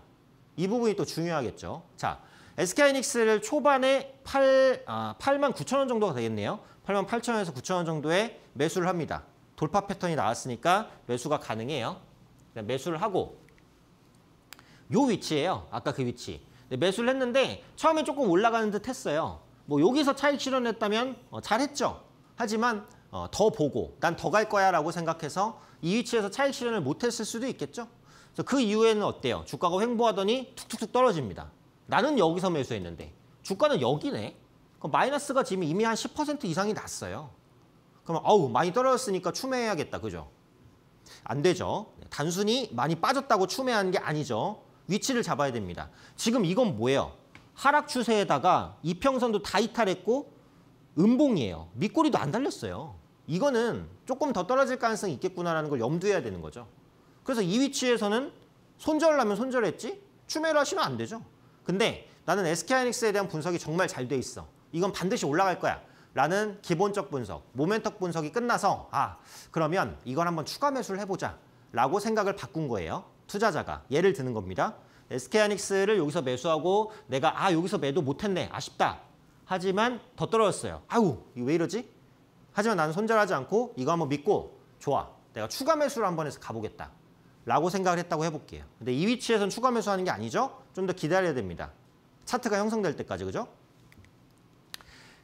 이 부분이 또 중요하겠죠. 자, SK하이닉스를 초반에 8, 아, 8만 9천 원 정도가 되겠네요. 8만 8천 원에서 9천 원 정도에 매수를 합니다. 돌파 패턴이 나왔으니까 매수가 가능해요. 매수를 하고 요 위치예요. 아까 그 위치. 매수를 했는데 처음에 조금 올라가는 듯 했어요. 뭐 여기서 차익 실현했다면 어, 잘했죠. 하지만 어, 더 보고 난 더 갈 거야 라고 생각해서 이 위치에서 차익 실현을 못했을 수도 있겠죠. 그래서 그 이후에는 어때요? 주가가 횡보하더니 툭툭툭 떨어집니다. 나는 여기서 매수했는데 주가는 여기네. 그럼 마이너스가 지금 이미 한 10% 이상이 났어요. 그러면 어우 많이 떨어졌으니까 추매해야겠다. 그죠? 안 되죠. 단순히 많이 빠졌다고 추매하는 게 아니죠. 위치를 잡아야 됩니다. 지금 이건 뭐예요? 하락 추세에다가 이평선도 다 이탈했고 음봉이에요. 밑꼬리도 안 달렸어요. 이거는 조금 더 떨어질 가능성이 있겠구나라는 걸 염두해야 되는 거죠. 그래서 이 위치에서는 손절하면 손절했지 추매를 하시면 안 되죠. 근데 나는 SK하이닉스에 대한 분석이 정말 잘 돼 있어. 이건 반드시 올라갈 거야. 라는 기본적 분석, 모멘텀 분석이 끝나서 아, 그러면 이걸 한번 추가 매수를 해보자 라고 생각을 바꾼 거예요. 투자자가. 예를 드는 겁니다. SK하이닉스를 여기서 매수하고 내가 아, 여기서 매도 못했네. 아쉽다. 하지만 더 떨어졌어요. 아우, 왜 이러지? 하지만 나는 손절하지 않고 이거 한번 믿고 좋아. 내가 추가 매수를 한번 해서 가보겠다. 라고 생각을 했다고 해볼게요. 근데 이 위치에선 추가 매수하는 게 아니죠? 좀 더 기다려야 됩니다. 차트가 형성될 때까지, 그죠?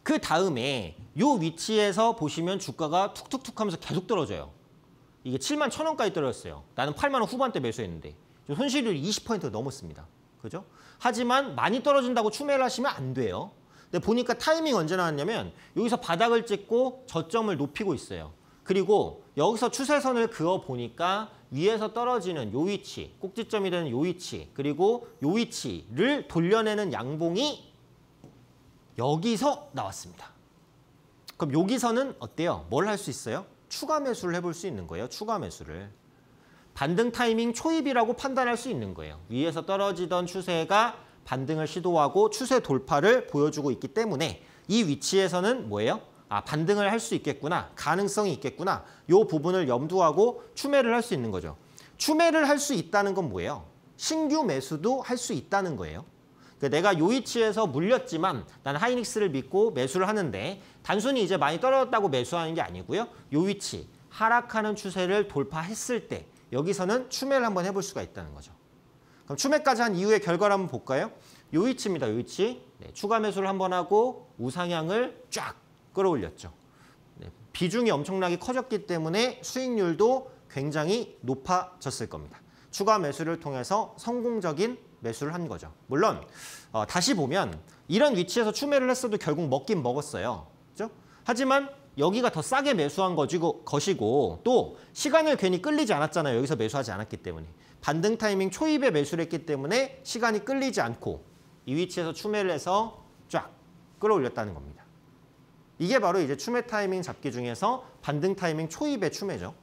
그 다음에 요 위치에서 보시면 주가가 툭툭툭 하면서 계속 떨어져요. 이게 7만 1 천원까지 떨어졌어요. 나는 8만 원 후반대 매수했는데 지 손실률 이20% 넘었습니다. 그죠? 하지만 많이 떨어진다고 추매를 하시면 안 돼요. 근데 보니까 타이밍 언제 나왔냐면 여기서 바닥을 찍고 저점을 높이고 있어요. 그리고 여기서 추세선을 그어 보니까 위에서 떨어지는 요 위치, 꼭지점이 되는 요 위치, 그리고 요 위치를 돌려내는 양봉이 여기서 나왔습니다. 그럼 여기서는 어때요? 뭘 할 수 있어요? 추가 매수를 해볼 수 있는 거예요. 추가 매수를. 반등 타이밍 초입이라고 판단할 수 있는 거예요. 위에서 떨어지던 추세가 반등을 시도하고 추세 돌파를 보여주고 있기 때문에 이 위치에서는 뭐예요? 아, 반등을 할 수 있겠구나, 가능성이 있겠구나 요 부분을 염두하고 추매를 할 수 있는 거죠. 추매를 할 수 있다는 건 뭐예요? 신규 매수도 할 수 있다는 거예요. 그러니까 내가 요위치에서 물렸지만 난 하이닉스를 믿고 매수를 하는데 단순히 이제 많이 떨어졌다고 매수하는 게 아니고요. 요위치 하락하는 추세를 돌파했을 때 여기서는 추매를 한번 해볼 수가 있다는 거죠. 그럼 추매까지 한 이후의 결과를 한번 볼까요? 요위치입니다요위치 네, 추가 매수를 한번 하고 우상향을 쫙 끌어올렸죠. 네, 비중이 엄청나게 커졌기 때문에 수익률도 굉장히 높아졌을 겁니다. 추가 매수를 통해서 성공적인 매수를 한 거죠. 물론 어, 다시 보면 이런 위치에서 추매를 했어도 결국 먹긴 먹었어요. 그죠? 하지만 여기가 더 싸게 매수한 거지고, 것이고 또 시간을 괜히 끌리지 않았잖아요. 여기서 매수하지 않았기 때문에. 반등 타이밍 초입에 매수를 했기 때문에 시간이 끌리지 않고 이 위치에서 추매를 해서 쫙 끌어올렸다는 겁니다. 이게 바로 이제 추매 타이밍 잡기 중에서 반등 타이밍 초입의 추매죠.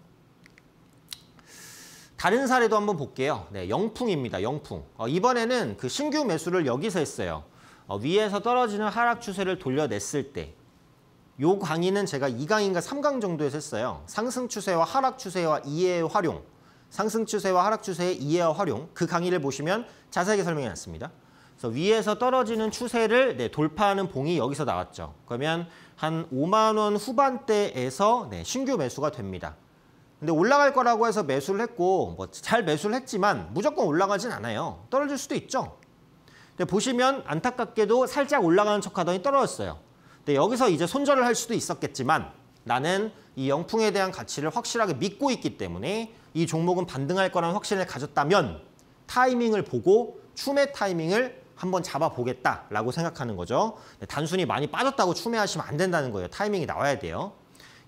다른 사례도 한번 볼게요. 네, 영풍입니다. 영풍. 어, 이번에는 그 신규 매수를 여기서 했어요. 어, 위에서 떨어지는 하락 추세를 돌려냈을 때. 요 강의는 제가 2강인가 3강 정도에서 했어요. 상승 추세와 하락 추세와 이해 의 활용. 상승 추세와 하락 추세의 이해와 활용. 그 강의를 보시면 자세하게 설명해 놨습니다. 그래서 위에서 떨어지는 추세를 네, 돌파하는 봉이 여기서 나왔죠. 그러면 한 5만 원 후반대에서 네, 신규 매수가 됩니다. 근데 올라갈 거라고 해서 매수를 했고 뭐잘 매수를 했지만 무조건 올라가진 않아요. 떨어질 수도 있죠. 근데 보시면 안타깝게도 살짝 올라가는 척하더니 떨어졌어요. 근데 여기서 이제 손절을 할 수도 있었겠지만 나는 이 영풍에 대한 가치를 확실하게 믿고 있기 때문에 이 종목은 반등할 거라는 확신을 가졌다면 타이밍을 보고 춤의 타이밍을 한번 잡아보겠다라고 생각하는 거죠. 네, 단순히 많이 빠졌다고 추매하시면 안 된다는 거예요. 타이밍이 나와야 돼요.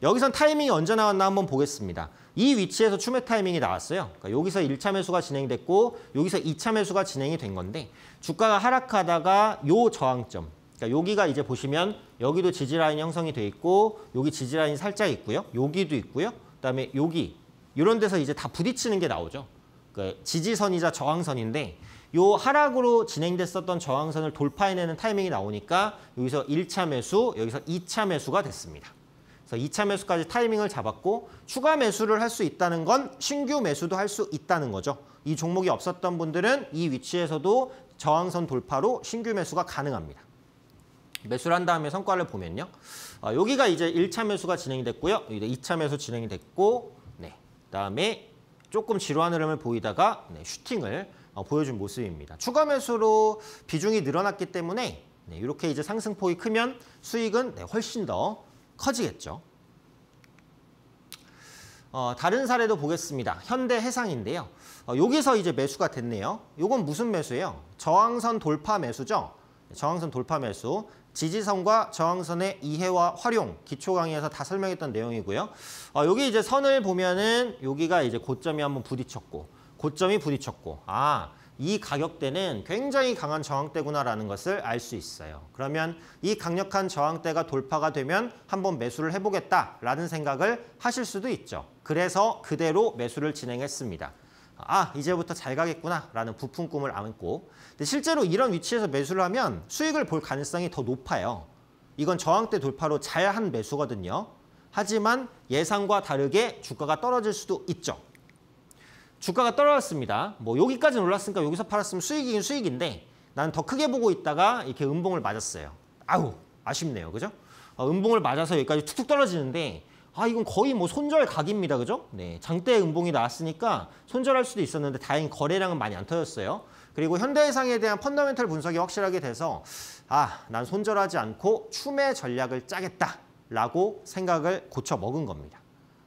여기선 타이밍이 언제 나왔나 한번 보겠습니다. 이 위치에서 추매 타이밍이 나왔어요. 그러니까 여기서 1차 매수가 진행됐고 여기서 2차 매수가 진행이 된 건데 주가가 하락하다가 요 저항점 그러니까 여기가 이제 보시면 여기도 지지라인 형성이 돼 있고 여기 지지라인 이 살짝 있고요. 여기도 있고요. 그다음에 여기 이런 데서 이제 다 부딪히는 게 나오죠. 그 지지선이자 저항선인데 요 하락으로 진행됐었던 저항선을 돌파해내는 타이밍이 나오니까 여기서 1차 매수, 여기서 2차 매수가 됐습니다. 그래서 2차 매수까지 타이밍을 잡았고 추가 매수를 할 수 있다는 건 신규 매수도 할 수 있다는 거죠. 이 종목이 없었던 분들은 이 위치에서도 저항선 돌파로 신규 매수가 가능합니다. 매수를 한 다음에 성과를 보면요. 아, 여기가 이제 1차 매수가 진행이 됐고요. 2차 매수 진행이 됐고 네. 그다음에 조금 지루한 흐름을 보이다가 네, 슈팅을 어, 보여준 모습입니다. 추가 매수로 비중이 늘어났기 때문에 네, 이렇게 이제 상승폭이 크면 수익은 네, 훨씬 더 커지겠죠. 어, 다른 사례도 보겠습니다. 현대해상인데요. 어, 여기서 이제 매수가 됐네요. 이건 무슨 매수예요? 저항선 돌파 매수죠. 네, 저항선 돌파 매수. 지지선과 저항선의 이해와 활용, 기초 강의에서 다 설명했던 내용이고요. 어, 여기 이제 선을 보면은 여기가 이제 고점이 한번 부딪혔고 고점이 부딪혔고 아, 이 가격대는 굉장히 강한 저항대구나라는 것을 알 수 있어요. 그러면 이 강력한 저항대가 돌파가 되면 한번 매수를 해보겠다라는 생각을 하실 수도 있죠. 그래서 그대로 매수를 진행했습니다. 아 이제부터 잘 가겠구나 라는 부푼 꿈을 안고 근데 실제로 이런 위치에서 매수를 하면 수익을 볼 가능성이 더 높아요. 이건 저항대 돌파로 잘 한 매수거든요. 하지만 예상과 다르게 주가가 떨어질 수도 있죠. 주가가 떨어졌습니다. 뭐 여기까지 는 올랐으니까 여기서 팔았으면 수익이긴 수익인데 나는 더 크게 보고 있다가 이렇게 음봉을 맞았어요. 아우 아쉽네요. 그죠? 어, 음봉을 맞아서 여기까지 툭툭 떨어지는데 아 이건 거의 뭐 손절 각입니다. 그죠? 네 장대 음봉이 나왔으니까 손절할 수도 있었는데 다행히 거래량은 많이 안 터졌어요. 그리고 현대해상에 대한 펀더멘털 분석이 확실하게 돼서 아 난 손절하지 않고 춤의 전략을 짜겠다라고 생각을 고쳐 먹은 겁니다.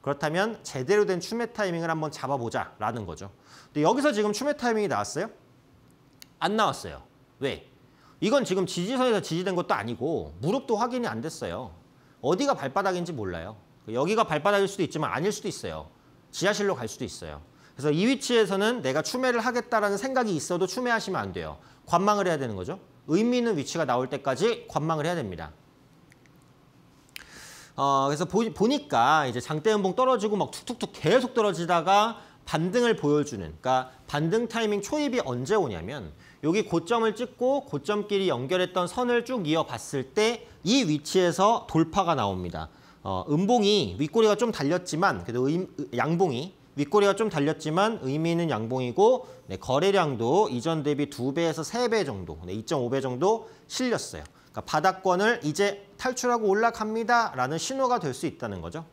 그렇다면 제대로 된 추매 타이밍을 한번 잡아보자라는 거죠. 근데 여기서 지금 추매 타이밍이 나왔어요? 안 나왔어요. 왜? 이건 지금 지지선에서 지지된 것도 아니고 무릎도 확인이 안 됐어요. 어디가 발바닥인지 몰라요. 여기가 발바닥일 수도 있지만 아닐 수도 있어요. 지하실로 갈 수도 있어요. 그래서 이 위치에서는 내가 추매를 하겠다라는 생각이 있어도 추매하시면 안 돼요. 관망을 해야 되는 거죠. 의미 있는 위치가 나올 때까지 관망을 해야 됩니다. 어, 그래서 보, 보니까 이제 장대 연봉 떨어지고 막 툭툭툭 계속 떨어지다가 반등을 보여주는 그러니까 반등 타이밍 초입이 언제 오냐면 여기 고점을 찍고 고점끼리 연결했던 선을 쭉 이어봤을 때 이 위치에서 돌파가 나옵니다. 어, 음봉이 윗꼬리가 좀 달렸지만 그래도 의, 양봉이 윗꼬리가 좀 달렸지만 의미 있는 양봉이고 네, 거래량도 이전 대비 두배에서세 배 정도, 네, 2.5배 정도 실렸어요. 그러니까 바닥권을 이제 탈출하고 올라갑니다. 라는 신호가 될 수 있다는 거죠.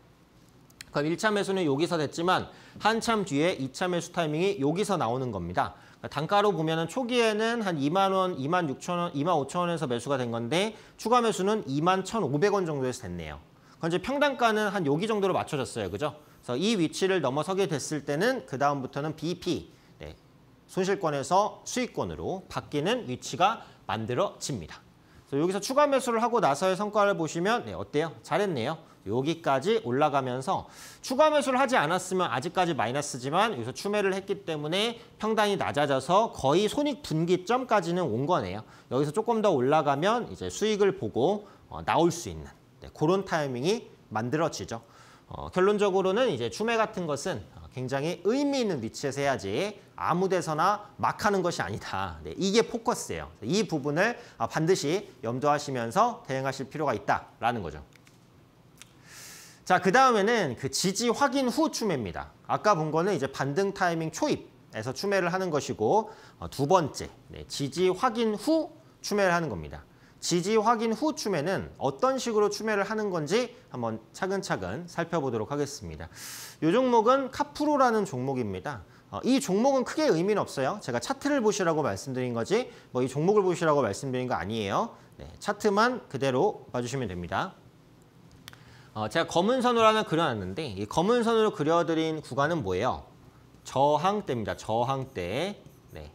그럼 1차 매수는 여기서 됐지만 한참 뒤에 2차 매수 타이밍이 여기서 나오는 겁니다. 그러니까 단가로 보면 은 초기에는 한 2만 원, 2만 6천 원, 2만 5천 원에서 매수가 된 건데 추가 매수는 2만 1,500원 정도에서 됐네요. 그런데 평단가는 한 여기 정도로 맞춰졌어요. 그죠? 그래서 이 위치를 넘어서게 됐을 때는 그 다음부터는 BP, 네, 손실권에서 수익권으로 바뀌는 위치가 만들어집니다. 여기서 추가 매수를 하고 나서의 성과를 보시면 네, 어때요? 잘했네요. 여기까지 올라가면서 추가 매수를 하지 않았으면 아직까지 마이너스지만 여기서 추매를 했기 때문에 평단이 낮아져서 거의 손익 분기점까지는 온 거네요. 여기서 조금 더 올라가면 이제 수익을 보고 어, 나올 수 있는 네, 그런 타이밍이 만들어지죠. 어, 결론적으로는 이제 추매 같은 것은 어, 굉장히 의미 있는 위치에서 해야지 아무 데서나 막 하는 것이 아니다. 네, 이게 포커스예요. 이 부분을 아, 반드시 염두하시면서 대응하실 필요가 있다라는 거죠. 자, 그 다음에는 그 지지 확인 후 추매입니다. 아까 본 거는 이제 반등 타이밍 초입에서 추매를 하는 것이고 어, 두 번째, 네, 지지 확인 후 추매를 하는 겁니다. 지지 확인 후 추매는 어떤 식으로 추매를 하는 건지 한번 차근차근 살펴보도록 하겠습니다. 이 종목은 카프로라는 종목입니다. 어, 이 종목은 크게 의미는 없어요. 제가 차트를 보시라고 말씀드린 거지 뭐 이 종목을 보시라고 말씀드린 거 아니에요. 네, 차트만 그대로 봐주시면 됩니다. 어, 제가 검은 선으로 하나 그려놨는데 이 검은 선으로 그려드린 구간은 뭐예요? 저항대입니다. 저항대. 네,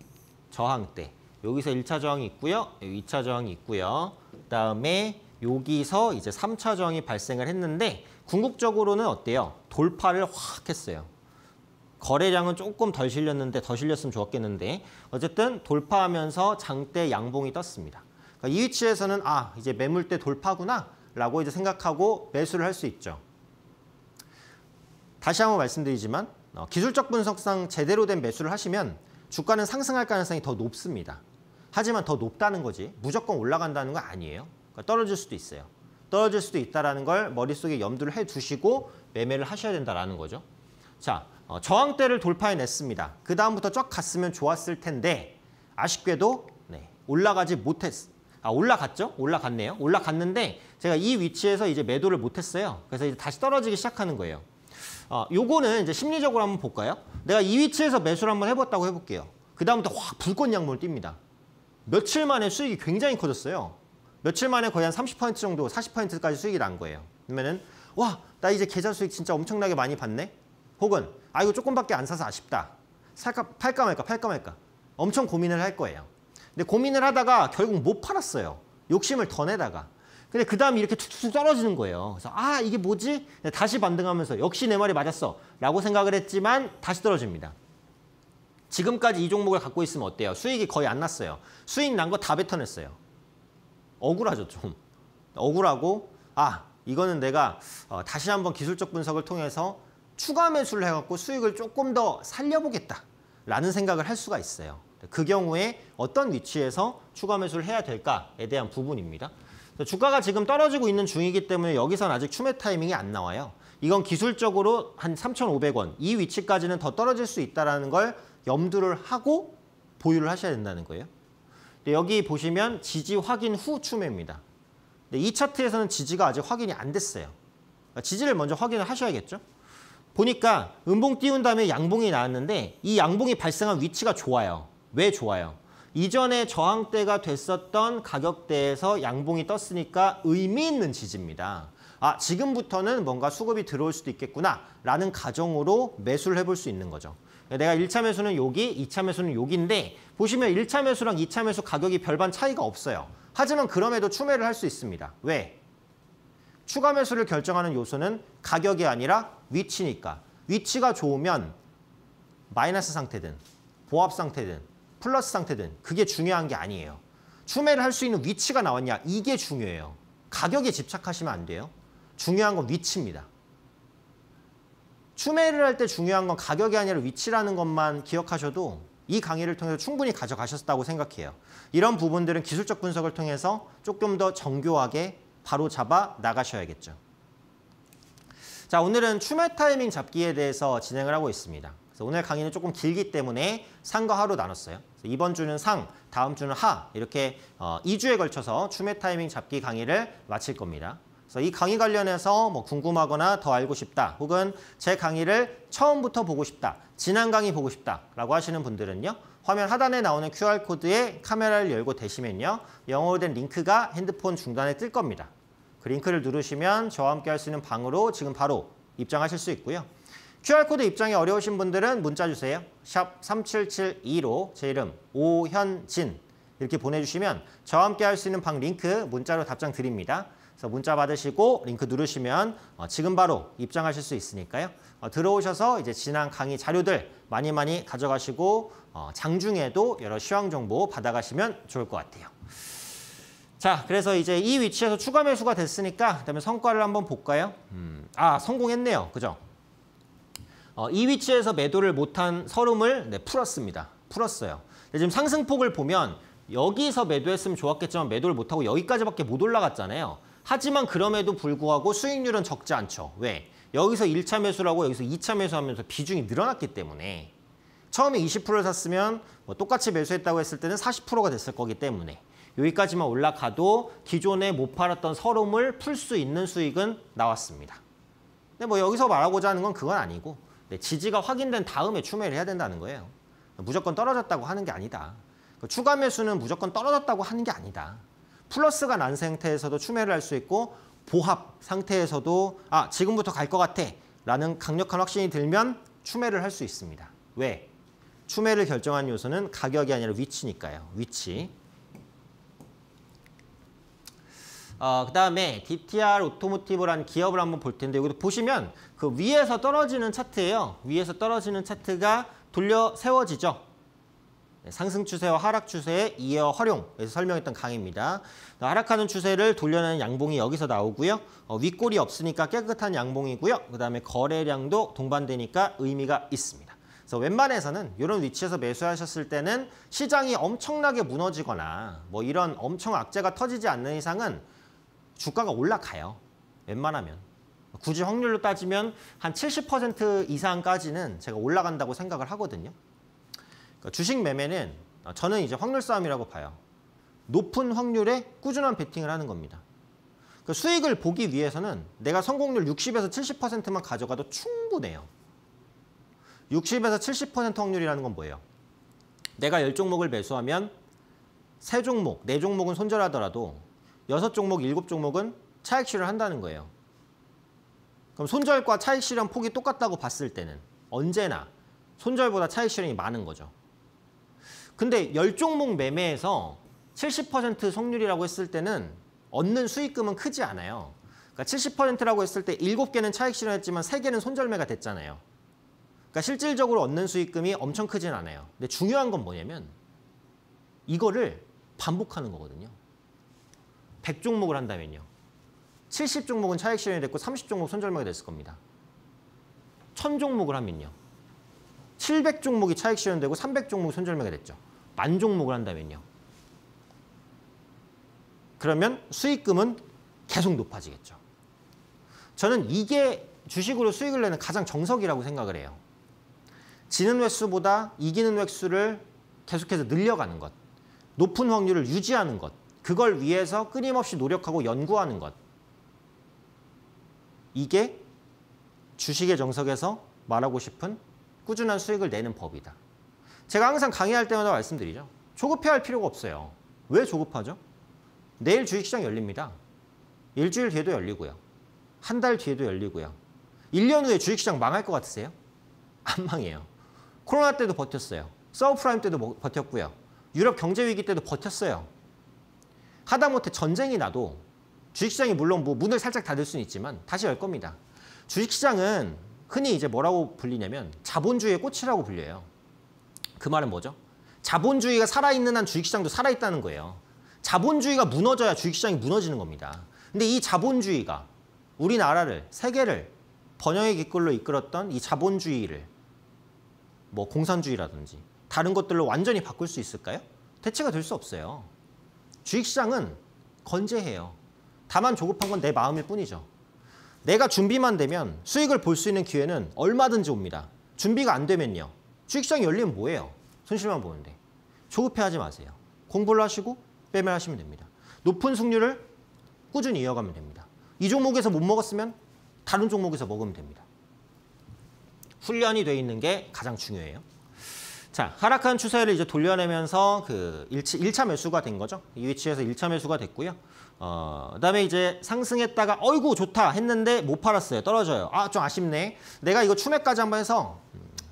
저항대. 여기서 1차 저항이 있고요. 2차 저항이 있고요. 그다음에 여기서 이제 3차 저항이 발생을 했는데 궁극적으로는 어때요? 돌파를 확 했어요. 거래량은 조금 덜 실렸는데 더 실렸으면 좋았겠는데 어쨌든 돌파하면서 장대 양봉이 떴습니다. 그러니까 이 위치에서는 아 이제 매물대 돌파구나 라고 이제 생각하고 매수를 할 수 있죠. 다시 한번 말씀드리지만 어, 기술적 분석상 제대로 된 매수를 하시면 주가는 상승할 가능성이 더 높습니다. 하지만 더 높다는 거지 무조건 올라간다는 건 아니에요. 그러니까 떨어질 수도 있어요. 떨어질 수도 있다는 걸 머릿속에 염두를 해두시고 매매를 하셔야 된다는 거죠. 자, 어, 저항대를 돌파해냈습니다. 그 다음부터 쫙 갔으면 좋았을 텐데 아쉽게도 네, 올라가지 못했, 아 올라갔죠? 올라갔네요. 올라갔는데 제가 이 위치에서 이제 매도를 못했어요. 그래서 이제 다시 떨어지기 시작하는 거예요. 어, 요거는 이제 심리적으로 한번 볼까요? 내가 이 위치에서 매수를 한번 해봤다고 해볼게요. 그 다음부터 확 불꽃 양물을 띕니다. 며칠 만에 수익이 굉장히 커졌어요. 며칠 만에 거의 한 30% 정도, 40%까지 수익이 난 거예요. 그러면은 와, 나 이제 계좌 수익 진짜 엄청나게 많이 받네 혹은 아 이거 조금밖에 안 사서 아쉽다. 살까 팔까 말까 팔까 말까. 엄청 고민을 할 거예요. 근데 고민을 하다가 결국 못 팔았어요. 욕심을 더 내다가. 근데 그 다음에 이렇게 툭툭 떨어지는 거예요. 그래서 아 이게 뭐지? 다시 반등하면서 역시 내 말이 맞았어 라고 생각을 했지만 다시 떨어집니다. 지금까지 이 종목을 갖고 있으면 어때요? 수익이 거의 안 났어요. 수익 난 거 다 뱉어냈어요. 억울하죠, 좀. 억울하고 아, 이거는 내가 어, 다시 한번 기술적 분석을 통해서 추가 매수를 해갖고 수익을 조금 더 살려보겠다 라는 생각을 할 수가 있어요. 그 경우에 어떤 위치에서 추가 매수를 해야 될까에 대한 부분입니다. 주가가 지금 떨어지고 있는 중이기 때문에 여기선 아직 추매 타이밍이 안 나와요. 이건 기술적으로 한 3,500원 이 위치까지는 더 떨어질 수 있다는 걸 염두를 하고 보유를 하셔야 된다는 거예요. 여기 보시면 지지 확인 후 추매입니다. 이 차트에서는 지지가 아직 확인이 안 됐어요. 그러니까 지지를 먼저 확인을 하셔야겠죠. 보니까 음봉 띄운 다음에 양봉이 나왔는데 이 양봉이 발생한 위치가 좋아요. 왜 좋아요? 이전에 저항대가 됐었던 가격대에서 양봉이 떴으니까 의미 있는 지지입니다. 아 지금부터는 뭔가 수급이 들어올 수도 있겠구나 라는 가정으로 매수를 해볼 수 있는 거죠. 그러니까 내가 1차 매수는 여기, 2차 매수는 여기인데 보시면 1차 매수랑 2차 매수 가격이 별반 차이가 없어요. 하지만 그럼에도 추매를 할 수 있습니다. 왜? 추가 매수를 결정하는 요소는 가격이 아니라 위치니까. 위치가 좋으면 마이너스 상태든 보합 상태든 플러스 상태든 그게 중요한 게 아니에요. 추매를 할 수 있는 위치가 나왔냐 이게 중요해요. 가격에 집착하시면 안 돼요. 중요한 건 위치입니다. 추매를 할 때 중요한 건 가격이 아니라 위치라는 것만 기억하셔도 이 강의를 통해서 충분히 가져가셨다고 생각해요. 이런 부분들은 기술적 분석을 통해서 조금 더 정교하게 바로 잡아 나가셔야겠죠. 자, 오늘은 추매 타이밍 잡기에 대해서 진행을 하고 있습니다. 그래서 오늘 강의는 조금 길기 때문에 상과 하로 나눴어요. 그래서 이번 주는 상, 다음 주는 하 이렇게 어, 2주에 걸쳐서 추매 타이밍 잡기 강의를 마칠 겁니다. 그래서 이 강의 관련해서 뭐 궁금하거나 더 알고 싶다 혹은 제 강의를 처음부터 보고 싶다 지난 강의 보고 싶다라고 하시는 분들은요 화면 하단에 나오는 QR코드에 카메라를 열고 대시면요 영어로 된 링크가 핸드폰 중단에 뜰 겁니다 그 링크를 누르시면 저와 함께 할 수 있는 방으로 지금 바로 입장하실 수 있고요 QR코드 입장이 어려우신 분들은 문자 주세요 샵 3772로 제 이름 오현진 이렇게 보내주시면 저와 함께 할 수 있는 방 링크 문자로 답장 드립니다 그래서 문자 받으시고 링크 누르시면 어, 지금 바로 입장하실 수 있으니까요. 어, 들어오셔서 이제 지난 강의 자료들 많이 많이 가져가시고 어, 장중에도 여러 시황 정보 받아가시면 좋을 것 같아요. 자, 그래서 이제 이 위치에서 추가 매수가 됐으니까 그다음에 성과를 한번 볼까요? 음, 아, 성공했네요. 그죠? 어, 이 위치에서 매도를 못한 설움을 네, 풀었습니다. 풀었어요. 지금 상승폭을 보면 여기서 매도했으면 좋았겠지만 매도를 못하고 여기까지밖에 못 올라갔잖아요. 하지만 그럼에도 불구하고 수익률은 적지 않죠. 왜? 여기서 1차 매수라고 여기서 2차 매수하면서 비중이 늘어났기 때문에 처음에 20%를 샀으면 뭐 똑같이 매수했다고 했을 때는 40%가 됐을 거기 때문에 여기까지만 올라가도 기존에 못 팔았던 서름을 풀 수 있는 수익은 나왔습니다. 근데 뭐 여기서 말하고자 하는 건 그건 아니고 네, 지지가 확인된 다음에 추매를 해야 된다는 거예요. 무조건 떨어졌다고 하는 게 아니다. 그 추가 매수는 무조건 떨어졌다고 하는 게 아니다. 플러스가 난 상태에서도 추매를 할 수 있고 보합 상태에서도 아 지금부터 갈 것 같아 라는 강력한 확신이 들면 추매를 할 수 있습니다. 왜? 추매를 결정한 요소는 가격이 아니라 위치니까요. 위치. 어, 그 다음에 DTR 오토모티브라는 기업을 한번 볼 텐데 여기도 보시면 그 위에서 떨어지는 차트예요. 위에서 떨어지는 차트가 돌려 세워지죠. 네, 상승 추세와 하락 추세의 이어 활용에서 설명했던 강의입니다. 하락하는 추세를 돌려내는 양봉이 여기서 나오고요. 어, 윗골이 없으니까 깨끗한 양봉이고요. 그다음에 거래량도 동반되니까 의미가 있습니다. 그래서 웬만해서는 이런 위치에서 매수하셨을 때는 시장이 엄청나게 무너지거나 뭐 이런 엄청 악재가 터지지 않는 이상은 주가가 올라가요. 웬만하면. 굳이 확률로 따지면 한 70% 이상까지는 제가 올라간다고 생각을 하거든요. 그러니까 주식 매매는 저는 이제 확률 싸움이라고 봐요. 높은 확률에 꾸준한 베팅을 하는 겁니다. 그러니까 수익을 보기 위해서는 내가 성공률 60에서 70%만 가져가도 충분해요. 60에서 70% 확률이라는 건 뭐예요? 내가 10종목을 매수하면 3종목, 4종목은 손절하더라도 6종목, 7종목은 차익 실현 한다는 거예요. 그럼 손절과 차익 실현 폭이 똑같다고 봤을 때는 언제나 손절보다 차익 실현이 많은 거죠. 근데 열 종목 매매에서 70% 성률이라고 했을 때는 얻는 수익금은 크지 않아요. 그러니까 70%라고 했을 때 7개는 차익 실현했지만 3개는 손절매가 됐잖아요. 그러니까 실질적으로 얻는 수익금이 엄청 크진 않아요. 근데 중요한 건 뭐냐면 이거를 반복하는 거거든요. 100종목을 한다면요. 70종목은 차익 실현이 됐고 30종목 손절매가 됐을 겁니다. 1000종목을 하면요. 700종목이 차익 실현되고 3 0 0종목 손절매가 됐죠. 만 종목을 한다면요. 그러면 수익금은 계속 높아지겠죠. 저는 이게 주식으로 수익을 내는 가장 정석이라고 생각을 해요. 지는 횟수보다 이기는 횟수를 계속해서 늘려가는 것. 높은 확률을 유지하는 것. 그걸 위해서 끊임없이 노력하고 연구하는 것. 이게 주식의 정석에서 말하고 싶은 꾸준한 수익을 내는 법이다. 제가 항상 강의할 때마다 말씀드리죠. 조급해할 필요가 없어요. 왜 조급하죠? 내일 주식시장 열립니다. 일주일 뒤에도 열리고요. 한 달 뒤에도 열리고요. 1년 후에 주식시장 망할 것 같으세요? 안 망해요. 코로나 때도 버텼어요. 서브프라임 때도 뭐, 버텼고요. 유럽 경제위기 때도 버텼어요. 하다못해 전쟁이 나도 주식시장이 물론 뭐 문을 살짝 닫을 수는 있지만 다시 열 겁니다. 주식시장은 흔히 이제 뭐라고 불리냐면 자본주의의 꽃이라고 불려요. 그 말은 뭐죠? 자본주의가 살아있는 한 주식시장도 살아있다는 거예요. 자본주의가 무너져야 주식시장이 무너지는 겁니다. 근데 이 자본주의가 우리나라를, 세계를 번영의 깃골로 이끌었던 이 자본주의를 뭐 공산주의라든지 다른 것들로 완전히 바꿀 수 있을까요? 대체가 될 수 없어요. 주식시장은 건재해요. 다만 조급한 건 내 마음일 뿐이죠. 내가 준비만 되면 수익을 볼 수 있는 기회는 얼마든지 옵니다. 준비가 안 되면요. 주식시장 열리면 뭐예요? 손실만 보는데. 조급해하지 마세요. 공부를 하시고 빼면 하시면 됩니다. 높은 승률을 꾸준히 이어가면 됩니다. 이 종목에서 못 먹었으면 다른 종목에서 먹으면 됩니다. 훈련이 돼 있는 게 가장 중요해요. 자, 하락한 추세를 이제 돌려내면서 그 1차, 차 매수가 된 거죠. 이 위치에서 1차 매수가 됐고요. 어, 그다음에 이제 상승했다가 어이구 좋다 했는데 못 팔았어요. 떨어져요. 아, 좀 아쉽네. 내가 이거 추매까지 한번 해서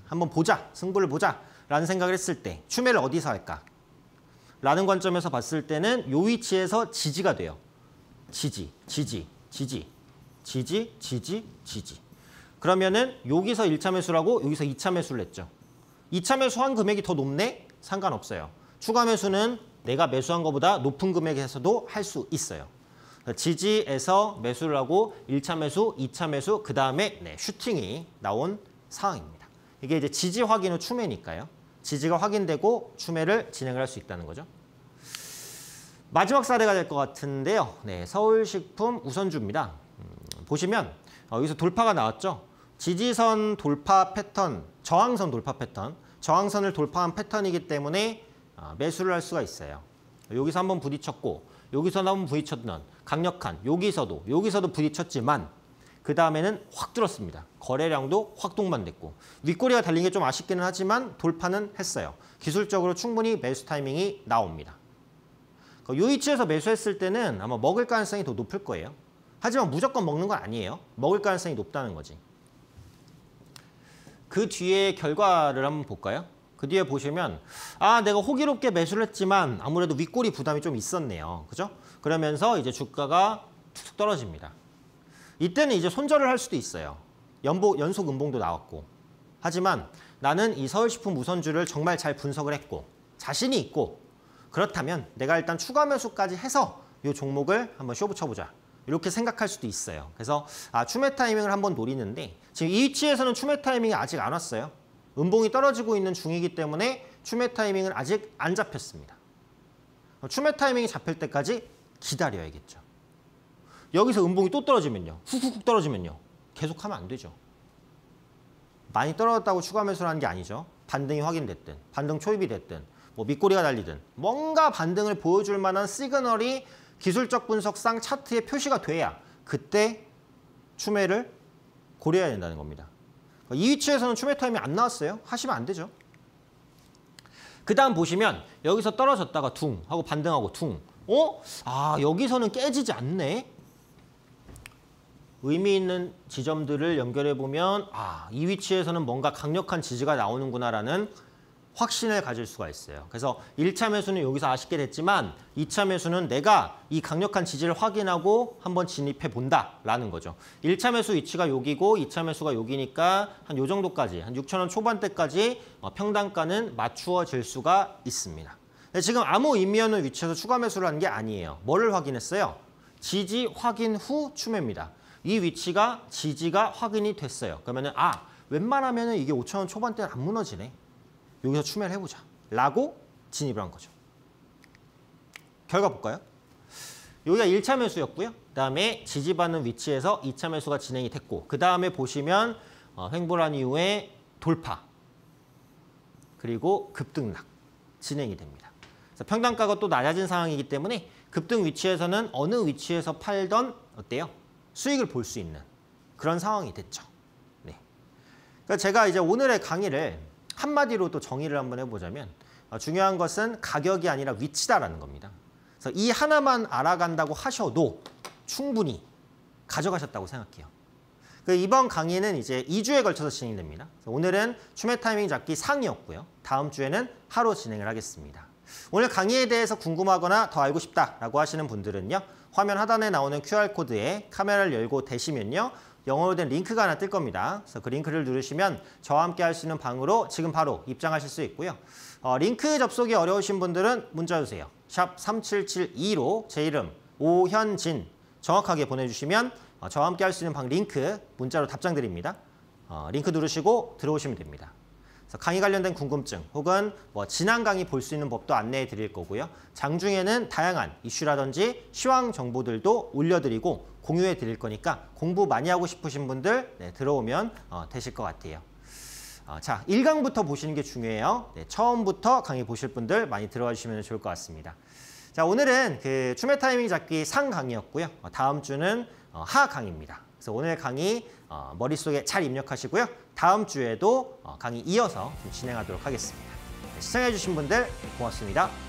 한번 보자. 승부를 보자. 라는 생각을 했을 때 추매를 어디서 할까? 라는 관점에서 봤을 때는 요 위치에서 지지가 돼요. 지지, 지지, 지지, 지지, 지지, 지지. 그러면은 여기서 1차 매수라고 여기서 2차 매수를 했죠. 2차 매수한 금액이 더 높네? 상관없어요. 추가 매수는 내가 매수한 것보다 높은 금액에서도 할 수 있어요. 지지에서 매수를 하고 1차 매수, 2차 매수, 그 다음에 네, 슈팅이 나온 상황입니다. 이게 이제 지지 확인 후 추매니까요. 지지가 확인되고 추매를 진행을 할 수 있다는 거죠. 마지막 사례가 될 것 같은데요. 네, 서울식품 우선주입니다. 음, 보시면 어, 여기서 돌파가 나왔죠. 지지선 돌파 패턴, 저항선 돌파 패턴, 저항선을 돌파한 패턴이기 때문에 어, 매수를 할 수가 있어요. 여기서 한번 부딪혔고 여기서 한번 부딪혔던 강력한 여기서도 여기서도 부딪혔지만 그 다음에는 확 줄었습니다. 거래량도 확 동반됐고 윗꼬리가 달린 게 좀 아쉽기는 하지만 돌파는 했어요. 기술적으로 충분히 매수 타이밍이 나옵니다. 이 그러니까 위치에서 매수했을 때는 아마 먹을 가능성이 더 높을 거예요. 하지만 무조건 먹는 건 아니에요. 먹을 가능성이 높다는 거지. 그 뒤에 결과를 한번 볼까요? 그 뒤에 보시면 아 내가 호기롭게 매수를 했지만 아무래도 윗꼬리 부담이 좀 있었네요. 그죠? 그러면서 이제 주가가 툭 떨어집니다. 이때는 이제 손절을 할 수도 있어요. 연보, 연속 음봉도 나왔고. 하지만 나는 이 서울식품 우선주를 정말 잘 분석을 했고 자신이 있고 그렇다면 내가 일단 추가 매수까지 해서 이 종목을 한번 쇼부쳐보자 이렇게 생각할 수도 있어요. 그래서 아, 추매 타이밍을 한번 노리는데 지금 이 위치에서는 추매 타이밍이 아직 안 왔어요. 음봉이 떨어지고 있는 중이기 때문에 추매 타이밍은 아직 안 잡혔습니다. 추매 타이밍이 잡힐 때까지 기다려야겠죠. 여기서 음봉이 또 떨어지면요. 훅훅훅 떨어지면요. 계속하면 안 되죠. 많이 떨어졌다고 추가 매수를 하는 게 아니죠. 반등이 확인됐든 반등 초입이 됐든 뭐 밑꼬리가 달리든 뭔가 반등을 보여줄 만한 시그널이 기술적 분석상 차트에 표시가 돼야 그때 추매를 고려해야 된다는 겁니다. 이 위치에서는 추매 타임이 안 나왔어요. 하시면 안 되죠. 그 다음 보시면 여기서 떨어졌다가 둥 하고 반등하고 둥 어? 아 여기서는 깨지지 않네. 의미 있는 지점들을 연결해 보면 아, 이 위치에서는 뭔가 강력한 지지가 나오는구나라는 확신을 가질 수가 있어요. 그래서 1차 매수는 여기서 아쉽게 됐지만 2차 매수는 내가 이 강력한 지지를 확인하고 한번 진입해 본다라는 거죠. 1차 매수 위치가 여기고 2차 매수가 여기니까 한 요 정도까지 한 6천 원 초반대까지 어, 평단가는 맞추어질 수가 있습니다. 지금 아무 의미 없는 위치에서 추가 매수를 한 게 아니에요. 뭐를 확인했어요? 지지 확인 후 추매입니다. 이 위치가 지지가 확인이 됐어요. 그러면아웬만하면 이게 5천 원 초반대는 안 무너지네. 여기서 추매를 해보자. 라고 진입을 한 거죠. 결과 볼까요? 여기가 1차 매수였고요. 그다음에 지지받는 위치에서 2차 매수가 진행이 됐고 그다음에 보시면 어, 횡보한 이후에 돌파 그리고 급등락 진행이 됩니다. 평단가가 또 낮아진 상황이기 때문에 급등 위치에서는 어느 위치에서 팔던 어때요? 수익을 볼 수 있는 그런 상황이 됐죠. 네. 그러니까 제가 이제 오늘의 강의를 한마디로 또 정의를 한번 해보자면 아, 중요한 것은 가격이 아니라 위치다라는 겁니다. 그래서 이 하나만 알아간다고 하셔도 충분히 가져가셨다고 생각해요. 그 이번 강의는 이제 2주에 걸쳐서 진행됩니다. 오늘은 추매 타이밍 잡기 상이었고요. 다음 주에는 하루 진행을 하겠습니다. 오늘 강의에 대해서 궁금하거나 더 알고 싶다라고 하시는 분들은요. 화면 하단에 나오는 QR코드에 카메라를 열고 대시면요. 영어로 된 링크가 하나 뜰 겁니다. 그래서 그 링크를 누르시면 저와 함께 할 수 있는 방으로 지금 바로 입장하실 수 있고요. 어, 링크 접속이 어려우신 분들은 문자 주세요. 샵 3772로 제 이름 오현진 정확하게 보내주시면 어, 저와 함께 할 수 있는 방 링크 문자로 답장 드립니다. 어, 링크 누르시고 들어오시면 됩니다. 그래서 강의 관련된 궁금증 혹은 뭐 지난 강의 볼 수 있는 법도 안내해 드릴 거고요. 장중에는 다양한 이슈라든지 시황 정보들도 올려드리고 공유해 드릴 거니까 공부 많이 하고 싶으신 분들 네, 들어오면 어, 되실 것 같아요. 어, 자, 1강부터 보시는 게 중요해요. 네, 처음부터 강의 보실 분들 많이 들어와 주시면 좋을 것 같습니다. 자, 오늘은 그 춤의 타이밍 잡기 상강이었고요. 어, 다음 주는 어, 하강입니다. 그래서 오늘 강의 어, 머릿속에 잘 입력하시고요. 다음 주에도 어, 강의 이어서 좀 진행하도록 하겠습니다. 네, 시청해주신 분들 고맙습니다.